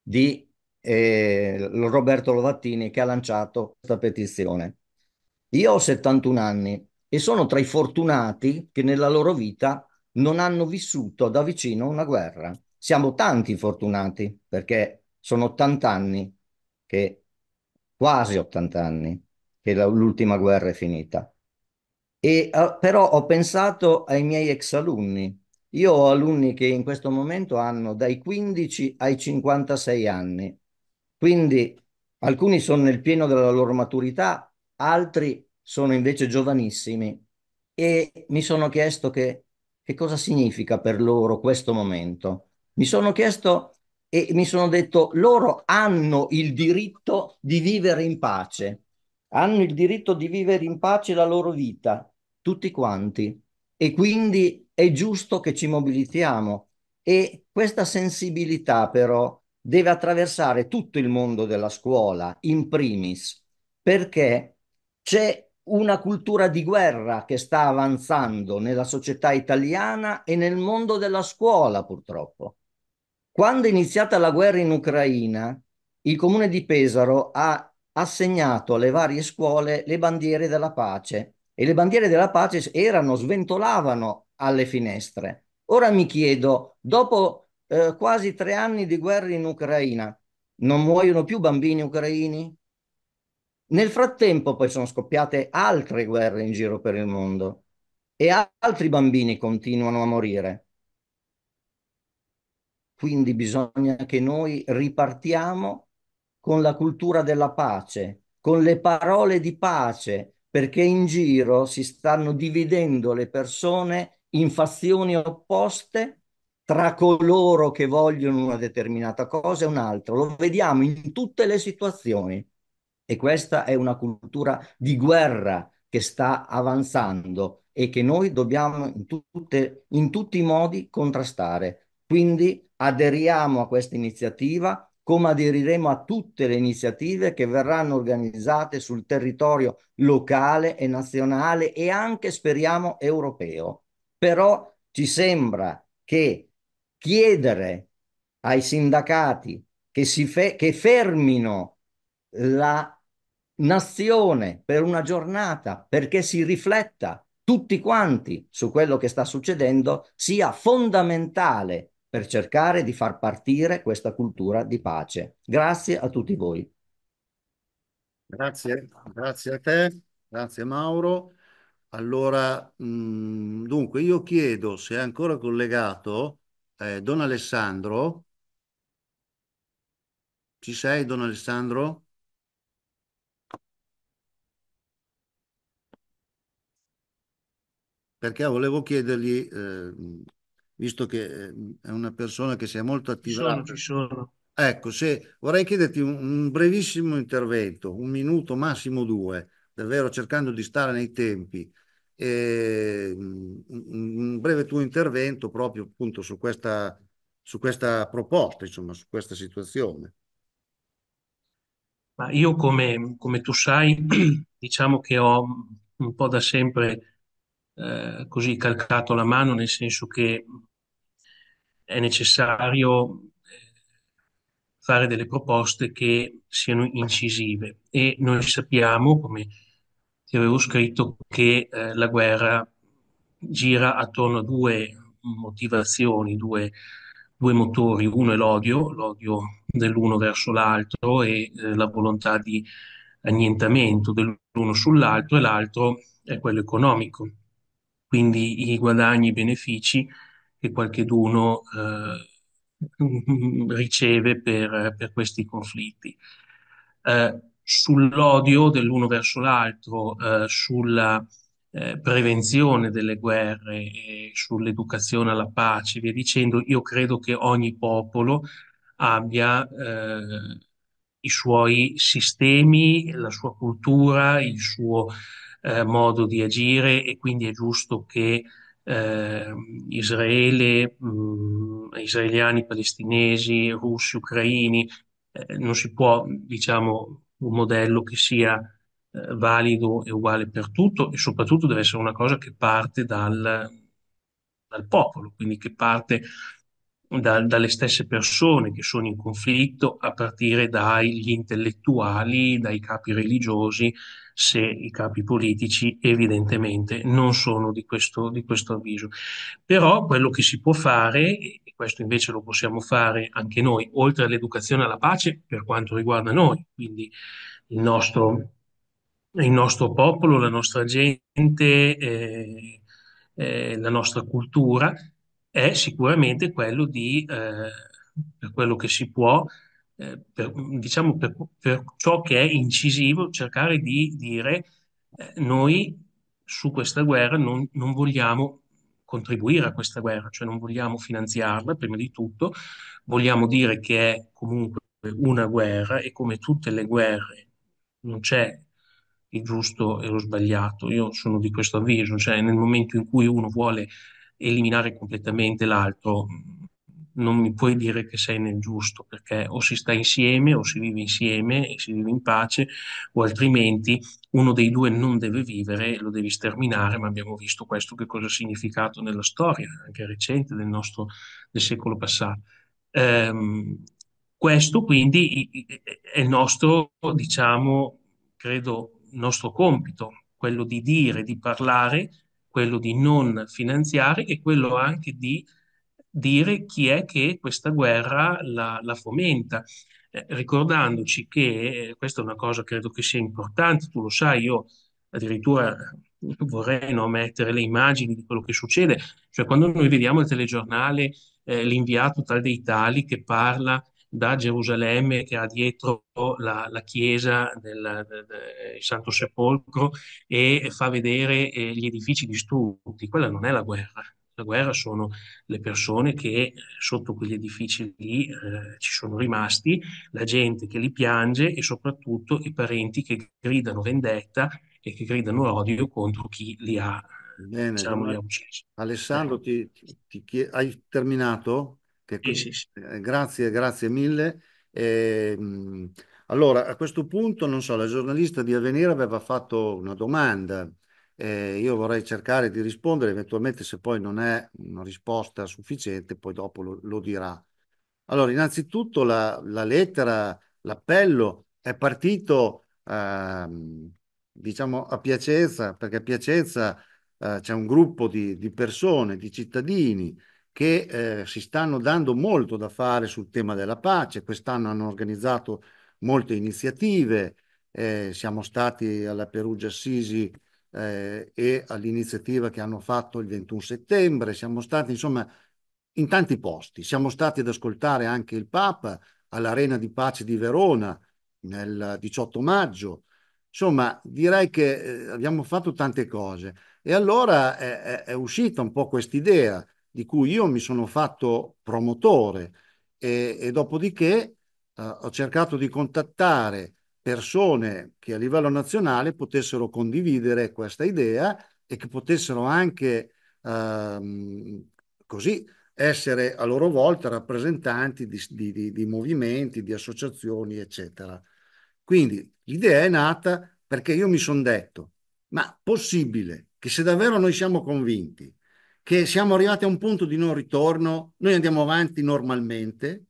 di eh, Roberto Lovattini che ha lanciato questa petizione. Io ho 71 anni e sono tra i fortunati che nella loro vita non hanno vissuto da vicino una guerra. Siamo tanti fortunati perché sono 80 anni che quasi 80 anni che l'ultima guerra è finita. E, uh, però ho pensato ai miei ex alunni. Io ho alunni che in questo momento hanno dai 15 ai 56 anni, quindi alcuni sono nel pieno della loro maturità, altri sono invece giovanissimi e mi sono chiesto che, che cosa significa per loro questo momento. Mi sono chiesto e mi sono detto loro hanno il diritto di vivere in pace, hanno il diritto di vivere in pace la loro vita, tutti quanti. E quindi è giusto che ci mobilitiamo. E questa sensibilità però deve attraversare tutto il mondo della scuola, in primis, perché c'è una cultura di guerra che sta avanzando nella società italiana e nel mondo della scuola, purtroppo. Quando è iniziata la guerra in Ucraina, il comune di Pesaro ha assegnato alle varie scuole le bandiere della pace e le bandiere della pace erano, sventolavano alle finestre. Ora mi chiedo, dopo eh, quasi tre anni di guerra in Ucraina, non muoiono più bambini ucraini? Nel frattempo poi sono scoppiate altre guerre in giro per il mondo e altri bambini continuano a morire. Quindi bisogna che noi ripartiamo con la cultura della pace, con le parole di pace, perché in giro si stanno dividendo le persone in fazioni opposte tra coloro che vogliono una determinata cosa e un'altra. Lo vediamo in tutte le situazioni e questa è una cultura di guerra che sta avanzando e che noi dobbiamo in, tutte, in tutti i modi contrastare. Quindi aderiamo a questa iniziativa come aderiremo a tutte le iniziative che verranno organizzate sul territorio locale e nazionale e anche, speriamo, europeo. Però ci sembra che chiedere ai sindacati che, si fe- che fermino la nazione per una giornata perché si rifletta tutti quanti su quello che sta succedendo sia fondamentale per cercare di far partire questa cultura di pace. Grazie a tutti voi. Grazie, grazie a te, grazie Mauro. Allora, mh, mm, dunque, io chiedo se è ancora collegato eh, Don Alessandro. Ci sei, Don Alessandro? Perché volevo chiedergli eh, visto che ehm, è una persona che si è molto attiva. Ci sono, sono. Ecco, se, vorrei chiederti un, brevissimo intervento, un minuto, massimo due, davvero cercando di stare nei tempi. E, ehm, un, un, breve tuo intervento proprio appunto su questa, su questa proposta, insomma, su questa situazione. Ma io, come, come tu sai, diciamo che ho un po' da sempre eh, così calcato la mano, nel senso che è necessario eh, fare delle proposte che siano incisive e noi sappiamo, come ti avevo scritto, che eh, la guerra gira attorno a due motivazioni, due, due motori. Uno è l'odio, l'odio dell'uno verso l'altro e eh, la volontà di annientamento dell'uno sull'altro e l'altro è quello economico. Quindi i guadagni, i benefici che qualcheduno eh, riceve per, per, questi conflitti. Eh, sull'odio dell'uno verso l'altro, eh, sulla eh, prevenzione delle guerre, sull'educazione alla pace, via dicendo, io credo che ogni popolo abbia eh, i suoi sistemi, la sua cultura, il suo eh, modo di agire e quindi è giusto che eh, Israele, mh, israeliani, palestinesi, russi, ucraini, eh, non si può, diciamo, un modello che sia eh, valido e uguale per tutto e soprattutto deve essere una cosa che parte dal, dal popolo, quindi che parte da, dalle stesse persone che sono in conflitto, a partire dagli intellettuali, dai capi religiosi, se i capi politici evidentemente non sono di questo, di questo avviso. Però quello che si può fare, e questo invece lo possiamo fare anche noi, oltre all'educazione alla pace per quanto riguarda noi, quindi il nostro, il nostro popolo, la nostra gente, eh, eh, la nostra cultura, è sicuramente quello di, eh, per quello che si può, eh, per, diciamo per, per, ciò che è incisivo, cercare di dire eh, noi su questa guerra non, non, vogliamo contribuire a questa guerra, cioè non vogliamo finanziarla prima di tutto, vogliamo dire che è comunque una guerra e come tutte le guerre non c'è il giusto e lo sbagliato, io sono di questo avviso, cioè nel momento in cui uno vuole eliminare completamente l'altro, non mi puoi dire che sei nel giusto, perché o si sta insieme o si vive insieme e si vive in pace, o altrimenti uno dei due non deve vivere, lo devi sterminare, ma abbiamo visto questo che cosa ha significato nella storia, anche recente, del, nostro, del secolo passato. Ehm, questo quindi è il nostro, diciamo, credo, nostro compito, quello di dire, di parlare, quello di non finanziare e quello anche di dire chi è che questa guerra la, la fomenta, eh, ricordandoci che eh, questa è una cosa credo che sia importante, tu lo sai, io addirittura vorrei no, mettere le immagini di quello che succede, cioè quando noi vediamo il telegiornale eh, l'inviato tal dei tali che parla da Gerusalemme che ha dietro la, la chiesa del, del, del, Santo Sepolcro e fa vedere eh, gli edifici distrutti. Quella non è la guerra, la guerra sono le persone che eh, sotto quegli edifici lì eh, ci sono rimasti, la gente che li piange e soprattutto i parenti che gridano vendetta e che gridano odio contro chi li ha, Bene, diciamo, li ha uccisi. Alessandro, ti, ti chied... hai terminato? Che... Sì, sì, sì. Eh, grazie, grazie mille. E, ehm, allora, a questo punto, non so, la giornalista di Avvenire aveva fatto una domanda eh, io vorrei cercare di rispondere, eventualmente se poi non è una risposta sufficiente, poi dopo lo, lo dirà. Allora, innanzitutto la, la lettera, l'appello è partito, ehm, diciamo, a Piacenza, perché a Piacenza eh, c'è un gruppo di, di, persone, di cittadini che eh, si stanno dando molto da fare sul tema della pace. Quest'anno hanno organizzato molte iniziative, eh, siamo stati alla Perugia Assisi eh, e all'iniziativa che hanno fatto il 21 settembre, siamo stati insomma in tanti posti, siamo stati ad ascoltare anche il Papa all'Arena di Pace di Verona nel 18 maggio, insomma direi che eh, abbiamo fatto tante cose e allora è, è uscita un po' quest'idea di cui io mi sono fatto promotore e, e dopodiché eh, ho cercato di contattare persone che a livello nazionale potessero condividere questa idea e che potessero anche ehm, così essere a loro volta rappresentanti di, di, di, movimenti, di associazioni, eccetera. Quindi l'idea è nata perché io mi sono detto, ma possibile che se davvero noi siamo convinti che siamo arrivati a un punto di non ritorno, noi andiamo avanti normalmente,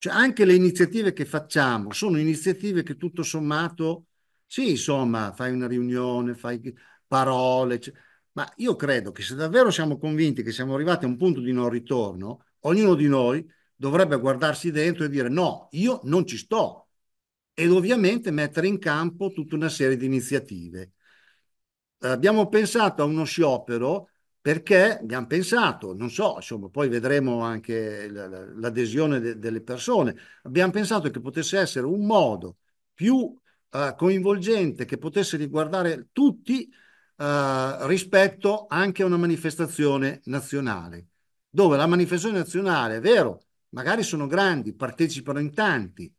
cioè anche le iniziative che facciamo sono iniziative che tutto sommato, sì, insomma, fai una riunione, fai parole, cioè, ma io credo che se davvero siamo convinti che siamo arrivati a un punto di non ritorno, ognuno di noi dovrebbe guardarsi dentro e dire no, io non ci sto. Ed ovviamente mettere in campo tutta una serie di iniziative. Abbiamo pensato a uno sciopero perché abbiamo pensato, non so, insomma, poi vedremo anche l'adesione de- delle persone, abbiamo pensato che potesse essere un modo più eh, coinvolgente, che potesse riguardare tutti eh, rispetto anche a una manifestazione nazionale, dove la manifestazione nazionale, è vero, magari sono grandi, partecipano in tanti,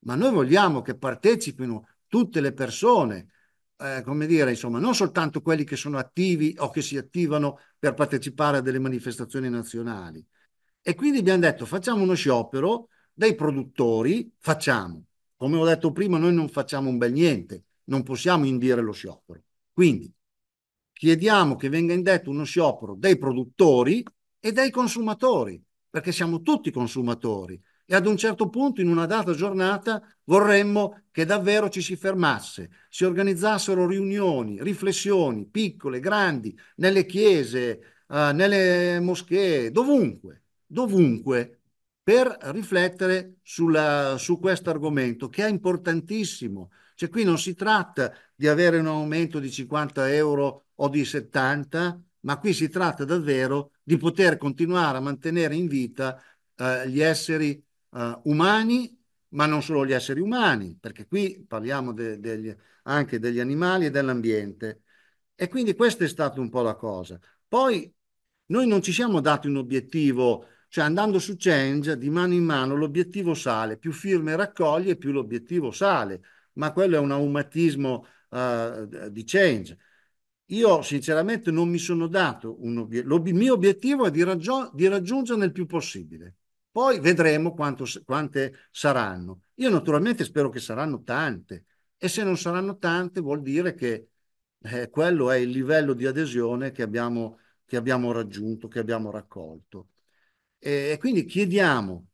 ma noi vogliamo che partecipino tutte le persone, eh, come dire, insomma, non soltanto quelli che sono attivi o che si attivano per partecipare a delle manifestazioni nazionali. E quindi abbiamo detto facciamo uno sciopero dei produttori, facciamo. Come ho detto prima, noi non facciamo un bel niente, non possiamo indire lo sciopero. Quindi chiediamo che venga indetto uno sciopero dei produttori e dei consumatori, perché siamo tutti consumatori e ad un certo punto, in una data giornata, vorremmo che davvero ci si fermasse, si organizzassero riunioni, riflessioni, piccole, grandi, nelle chiese, eh, nelle moschee, dovunque, dovunque, per riflettere sulla, su questo argomento che è importantissimo. Cioè qui non si tratta di avere un aumento di 50 euro o di 70, ma qui si tratta davvero di poter continuare a mantenere in vita eh, gli esseri uh, umani, ma non solo gli esseri umani, perché qui parliamo de, degli, anche degli animali e dell'ambiente. E quindi questa è stata un po' la cosa. Poi noi non ci siamo dati un obiettivo, cioè andando su Change di mano in mano l'obiettivo sale, più firme raccoglie più l'obiettivo sale, ma quello è un automatismo uh, di Change. Io sinceramente non mi sono dato un obiettivo, il mio obiettivo è di, raggi- di raggiungerne il più possibile. Poi vedremo quanto, quante saranno. Io naturalmente spero che saranno tante e se non saranno tante vuol dire che eh, quello è il livello di adesione che abbiamo, che abbiamo raggiunto, che abbiamo raccolto. E, e quindi chiediamo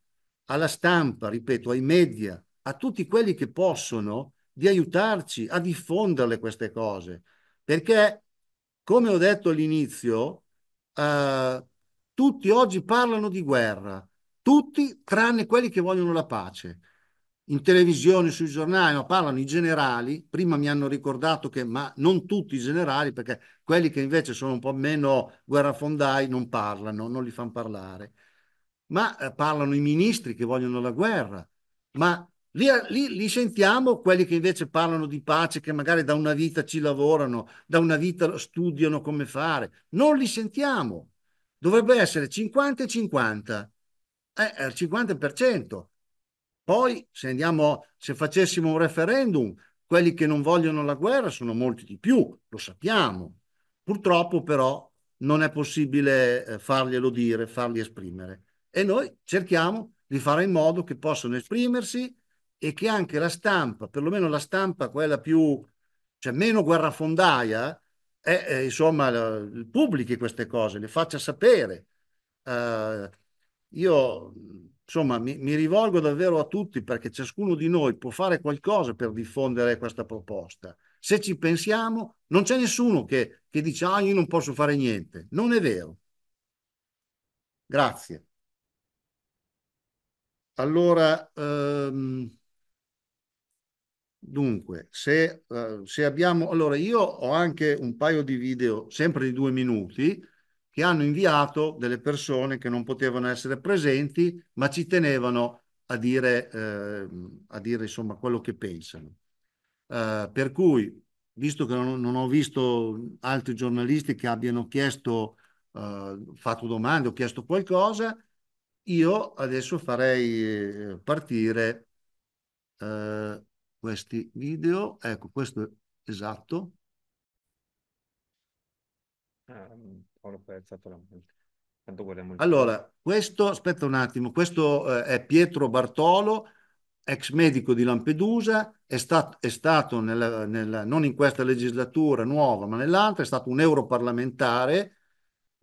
alla stampa, ripeto, ai media, a tutti quelli che possono, di aiutarci a diffonderle queste cose. Perché, come ho detto all'inizio, eh, tutti oggi parlano di guerra, tutti tranne quelli che vogliono la pace. In televisione, sui giornali, ma parlano i generali, prima mi hanno ricordato che, ma non tutti i generali, perché quelli che invece sono un po' meno guerrafondai non parlano, non li fanno parlare, ma eh, parlano i ministri che vogliono la guerra, ma li, lì, lì, sentiamo quelli che invece parlano di pace, che magari da una vita ci lavorano, da una vita studiano come fare. Non li sentiamo. Dovrebbe essere 50 e 50. Eh, è al 50%. Poi se, andiamo, se facessimo un referendum, quelli che non vogliono la guerra sono molti di più, lo sappiamo. Purtroppo però non è possibile eh, farglielo dire, farli esprimere. E noi cerchiamo di fare in modo che possano esprimersi e che anche la stampa, perlomeno la stampa quella più, cioè meno guerrafondaia, è, eh, è, insomma, pubblichi queste cose, le faccia sapere. Uh, io insomma mi, mi, rivolgo davvero a tutti perché ciascuno di noi può fare qualcosa per diffondere questa proposta. Se ci pensiamo, non c'è nessuno che, che dice ah io non posso fare niente. Non è vero. Grazie. Allora, ehm, dunque, se, eh, se abbiamo... Allora, io ho anche un paio di video, sempre di due minuti, che hanno inviato delle persone che non potevano essere presenti, ma ci tenevano a dire, eh, a dire insomma quello che pensano. Eh, per cui, visto che non, non, ho visto altri giornalisti che abbiano chiesto, eh, fatto domande o chiesto qualcosa, io adesso farei eh, partire eh, questi video. Ecco, questo è esatto. Um. Paolo poi ha la Tanto guardiamo allora, questo, aspetta un attimo, questo eh, è Pietro Bartolo, ex medico di Lampedusa, è, stat- è stato, nella, nella, non in questa legislatura nuova, ma nell'altra, è stato un europarlamentare,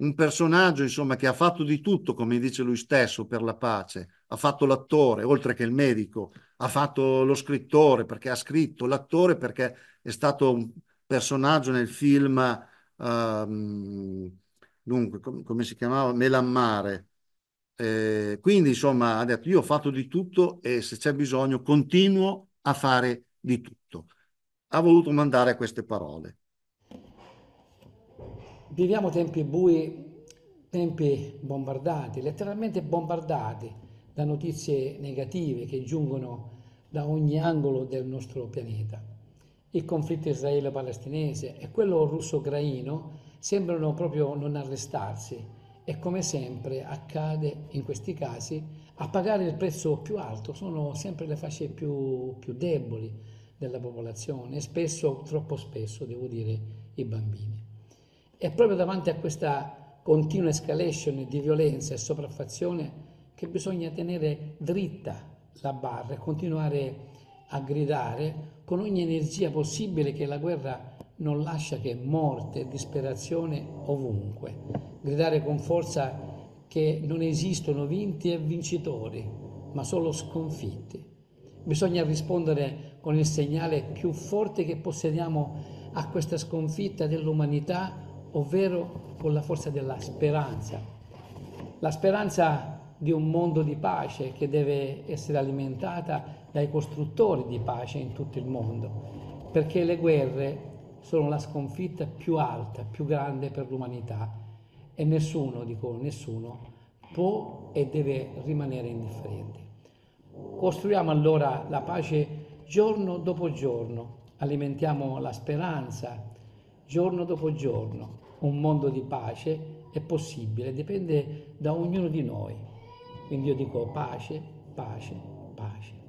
un personaggio insomma, che ha fatto di tutto, come dice lui stesso, per la pace. Ha fatto l'attore, oltre che il medico, ha fatto lo scrittore perché ha scritto, l'attore perché è stato un personaggio nel film... Uh, dunque, com come si chiamava? Melammare. Eh, quindi, insomma, ha detto, io ho fatto di tutto e se c'è bisogno continuo a fare di tutto. Ha voluto mandare queste parole. Viviamo tempi bui, tempi bombardati, letteralmente bombardati da notizie negative che giungono da ogni angolo del nostro pianeta. Il conflitto israelo-palestinese e quello russo-ucraino sembrano proprio non arrestarsi e come sempre accade in questi casi, a pagare il prezzo più alto sono sempre le fasce più, più deboli della popolazione, spesso, troppo spesso, devo dire, i bambini. È proprio davanti a questa continua escalation di violenza e sopraffazione che bisogna tenere dritta la barra e continuare a gridare con ogni energia possibile che la guerra non lascia che morte e disperazione ovunque. Gridare con forza che non esistono vinti e vincitori, ma solo sconfitti. Bisogna rispondere con il segnale più forte che possediamo a questa sconfitta dell'umanità, ovvero con la forza della speranza. La speranza di un mondo di pace che deve essere alimentata dai costruttori di pace in tutto il mondo, perché le guerre sono la sconfitta più alta, più grande per l'umanità e nessuno, dico nessuno, può e deve rimanere indifferente. Costruiamo allora la pace giorno dopo giorno, alimentiamo la speranza giorno dopo giorno. Un mondo di pace è possibile, dipende da ognuno di noi. Quindi io dico pace, pace, pace.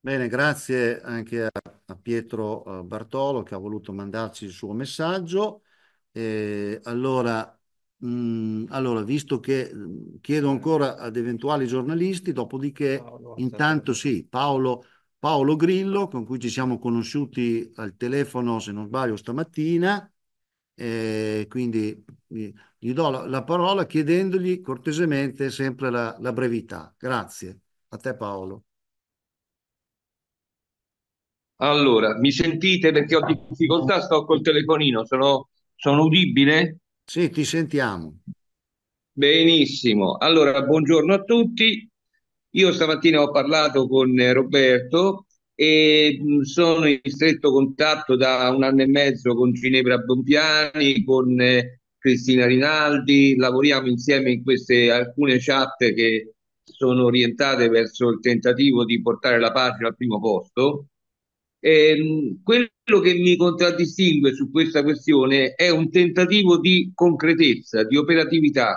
Bene, grazie anche a, Pietro eh, Bartolo che ha voluto mandarci il suo messaggio. Eh, allora, mh, mm, allora, visto che mm, chiedo ancora ad eventuali giornalisti, dopodiché Paolo, intanto sì, Paolo, Paolo Grillo, con cui ci siamo conosciuti al telefono, se non sbaglio, stamattina. Eh, quindi gli do la, la, parola chiedendogli cortesemente sempre la, la brevità. Grazie. A te Paolo. Allora, mi sentite perché ho ah. difficoltà, sto col telefonino, sono, sono udibile? Sì, ti sentiamo. Benissimo, allora buongiorno a tutti. Io stamattina ho parlato con Roberto e mm, sono in stretto contatto da un anno e mezzo con Ginevra Bompiani, con eh, Cristina Rinaldi, lavoriamo insieme in queste alcune chat che sono orientate verso il tentativo di portare la pace al primo posto Ehm, quello che mi contraddistingue su questa questione è un tentativo di concretezza, di operatività.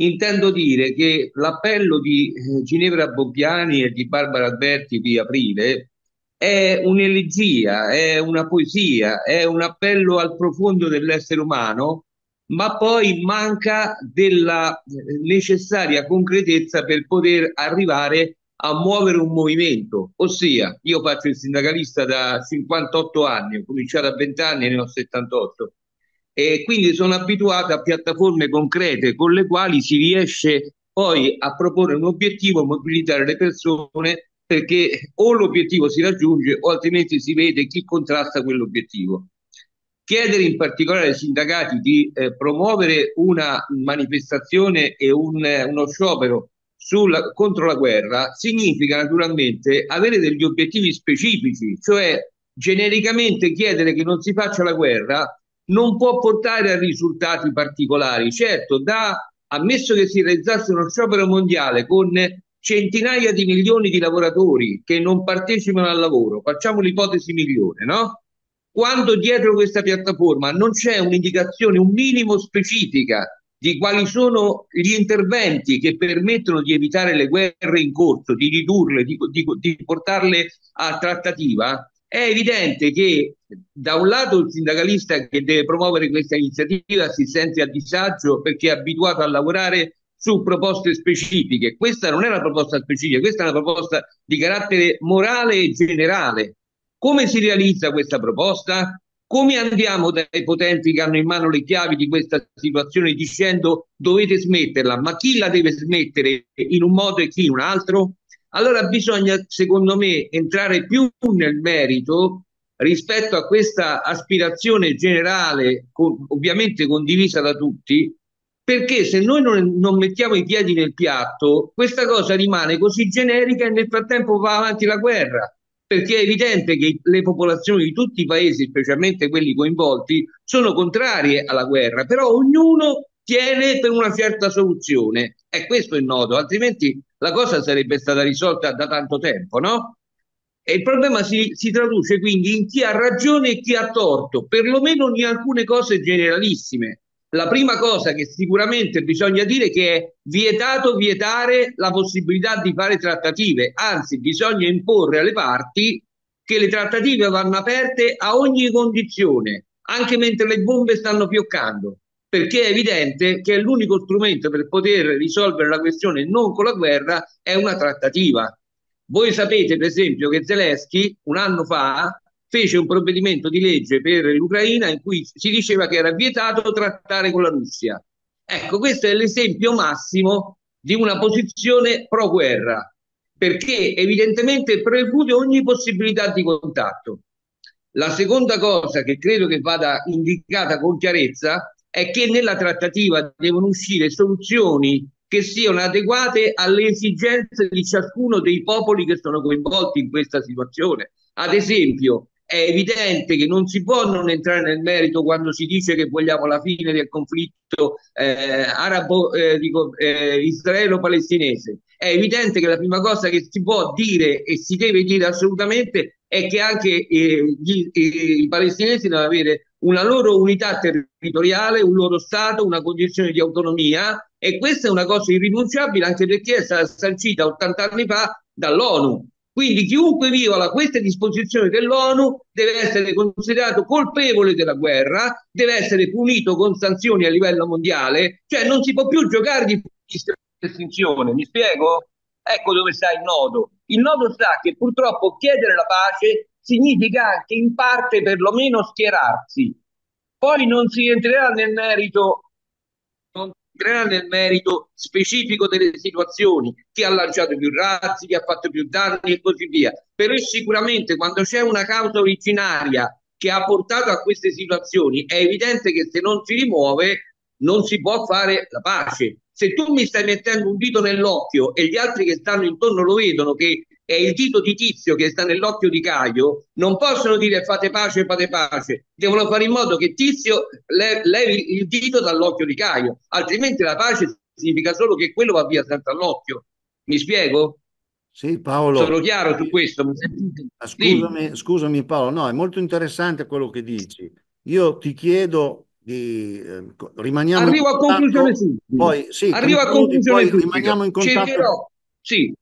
Intendo dire che l'appello di eh, Ginevra Bobbiani e di Barbara Alberti di aprile è un'elegia, è una poesia, è un appello al profondo dell'essere umano, ma poi manca della eh, necessaria concretezza per poter arrivare a muovere un movimento, ossia io faccio il sindacalista da 58 anni, ho cominciato a 20 anni e ne ho 78 e quindi sono abituato a piattaforme concrete con le quali si riesce poi a proporre un obiettivo, mobilitare le persone perché o l'obiettivo si raggiunge o altrimenti si vede chi contrasta quell'obiettivo. Chiedere in particolare ai sindacati di eh, promuovere una manifestazione e un, uno sciopero sulla, contro la guerra significa naturalmente avere degli obiettivi specifici, cioè genericamente chiedere che non si faccia la guerra non può portare a risultati particolari. Certo, da, ammesso che si realizzasse uno sciopero mondiale con centinaia di milioni di lavoratori che non partecipano al lavoro, facciamo l'ipotesi migliore, no? Quando dietro questa piattaforma non c'è un'indicazione, un minimo specifica di quali sono gli interventi che permettono di evitare le guerre in corso, di ridurle, di, di, di portarle a trattativa, è evidente che da un lato il sindacalista che deve promuovere questa iniziativa si sente a disagio perché è abituato a lavorare su proposte specifiche. Questa non è una proposta specifica, questa è una proposta di carattere morale e generale. Come si realizza questa proposta? Come andiamo dai potenti che hanno in mano le chiavi di questa situazione dicendo dovete smetterla, ma chi la deve smettere in un modo e chi in un altro? Allora bisogna, secondo me, entrare più nel merito rispetto a questa aspirazione generale, ovviamente condivisa da tutti, perché se noi non, non, mettiamo i piedi nel piatto, questa cosa rimane così generica e nel frattempo va avanti la guerra perché è evidente che le popolazioni di tutti i paesi, specialmente quelli coinvolti, sono contrarie alla guerra, però ognuno tiene per una certa soluzione. E questo è il nodo, altrimenti la cosa sarebbe stata risolta da tanto tempo, no? E il problema si, si traduce quindi in chi ha ragione e chi ha torto, perlomeno in alcune cose generalissime. La prima cosa che sicuramente bisogna dire è che è vietato vietare la possibilità di fare trattative, anzi bisogna imporre alle parti che le trattative vanno aperte a ogni condizione, anche mentre le bombe stanno fioccando, perché è evidente che l'unico strumento per poter risolvere la questione non con la guerra è una trattativa. Voi sapete, per esempio, che Zelensky un anno fa fece un provvedimento di legge per l'Ucraina in cui si diceva che era vietato trattare con la Russia. Ecco, questo è l'esempio massimo di una posizione pro guerra, perché evidentemente preclude ogni possibilità di contatto. La seconda cosa che credo che vada indicata con chiarezza è che nella trattativa devono uscire soluzioni che siano adeguate alle esigenze di ciascuno dei popoli che sono coinvolti in questa situazione. Ad esempio, è evidente che non si può non entrare nel merito quando si dice che vogliamo la fine del conflitto eh, arabo, eh, dico, eh, israelo-palestinese. È evidente che la prima cosa che si può dire e si deve dire assolutamente è che anche eh, gli, eh, i palestinesi devono avere una loro unità territoriale, un loro Stato, una condizione di autonomia e questa è una cosa irrinunciabile anche perché è stata sancita 80 anni fa dall'ONU quindi chiunque viola queste disposizioni dell'ONU deve essere considerato colpevole della guerra, deve essere punito con sanzioni a livello mondiale, cioè non si può più giocare di estinzione, mi spiego? Ecco dove sta il nodo. Il nodo sta che purtroppo chiedere la pace significa anche in parte perlomeno schierarsi. Poi non si entrerà nel merito entrare nel merito specifico delle situazioni, chi ha lanciato più razzi, chi ha fatto più danni e così via. Però sicuramente quando c'è una causa originaria che ha portato a queste situazioni, è evidente che se non si rimuove non si può fare la pace. Se tu mi stai mettendo un dito nell'occhio e gli altri che stanno intorno lo vedono che è il dito di tizio che sta nell'occhio di Caio non possono dire fate pace, fate pace, devono fare in modo che tizio le- levi il dito dall'occhio di Caio, altrimenti la pace significa solo che quello va via senza l'occhio. Mi spiego? Sì, Paolo. Sono chiaro su questo. Scusami, scusami, Paolo, no, è molto interessante quello che dici. Io ti chiedo di eh, rimaniamo Arrivo a conclusione sì. Poi sì, Arrivo a conclusione poi rimaniamo in contatto. Cercherò, sì.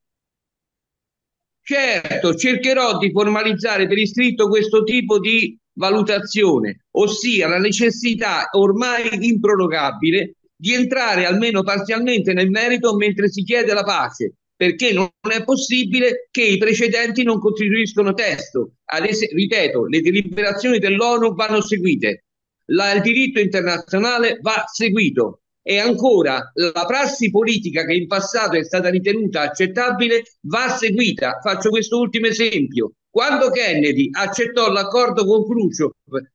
Certo, cercherò di formalizzare per iscritto questo tipo di valutazione, ossia la necessità ormai improrogabile di entrare almeno parzialmente nel merito mentre si chiede la pace, perché non è possibile che i precedenti non costituiscono testo. Es- ripeto, le deliberazioni dell'ONU vanno seguite, la- il diritto internazionale va seguito. E ancora, la prassi politica che in passato è stata ritenuta accettabile va seguita. Faccio questo ultimo esempio. Quando Kennedy accettò l'accordo con Khrushchev,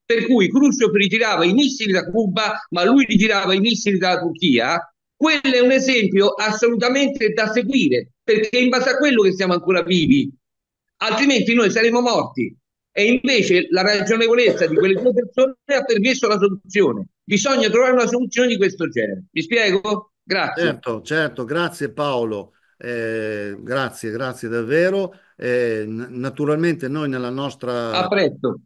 per cui Khrushchev ritirava i missili da Cuba, ma lui ritirava i missili dalla Turchia, quello è un esempio assolutamente da seguire, perché è in base a quello che siamo ancora vivi, altrimenti noi saremo morti. E invece la ragionevolezza di quelle due persone ha permesso la soluzione. Bisogna trovare una soluzione di questo genere. Mi spiego? Grazie. Certo, certo, grazie Paolo. Eh, grazie, grazie davvero. Eh, naturalmente noi nella nostra... A presto.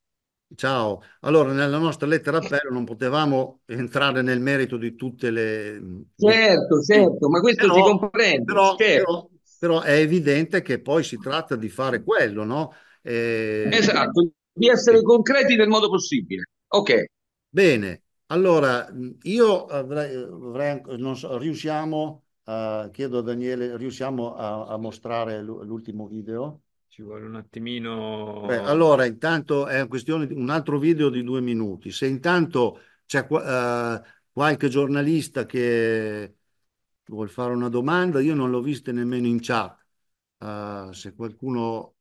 Ciao. Allora, nella nostra lettera appello non potevamo entrare nel merito di tutte le... Certo, certo, ma questo però, si comprende. Però, certo. però, però, è evidente che poi si tratta di fare quello, no? Eh, esatto, di essere concreti nel modo possibile. Ok. Bene, allora io avrei, avrei non so, riusciamo, uh, chiedo a Daniele, riusciamo a, a mostrare l'ultimo video? Ci vuole un attimino. Beh, allora, intanto è una questione di un altro video di due minuti. Se intanto c'è uh, qualche giornalista che vuol fare una domanda, io non l'ho vista nemmeno in chat. Uh, se qualcuno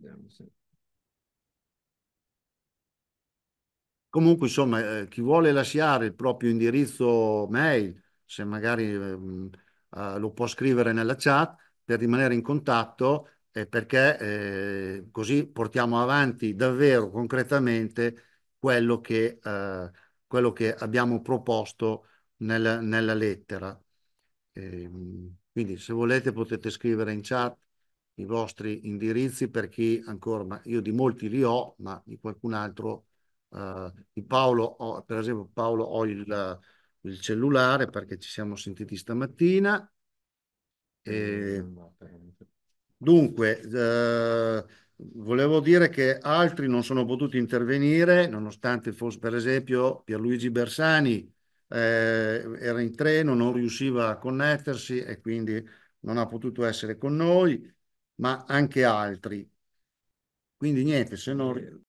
Vediamo se... Comunque, insomma, eh, chi vuole lasciare il proprio indirizzo mail, se magari ehm, eh, lo può scrivere nella chat per rimanere in contatto, eh, perché eh, così portiamo avanti davvero concretamente quello che, eh, quello che abbiamo proposto nel, nella lettera. Ehm, quindi, se volete, potete scrivere in chat i vostri indirizzi per chi ancora, ma io di molti li ho, ma di qualcun altro, eh, di Paolo, ho, per esempio Paolo ho il, il, cellulare perché ci siamo sentiti stamattina. E, dunque, eh, volevo dire che altri non sono potuti intervenire, nonostante fosse per esempio Pierluigi Bersani eh, era in treno, non riusciva a connettersi e quindi non ha potuto essere con noi ma anche altri. Quindi niente, se non eh,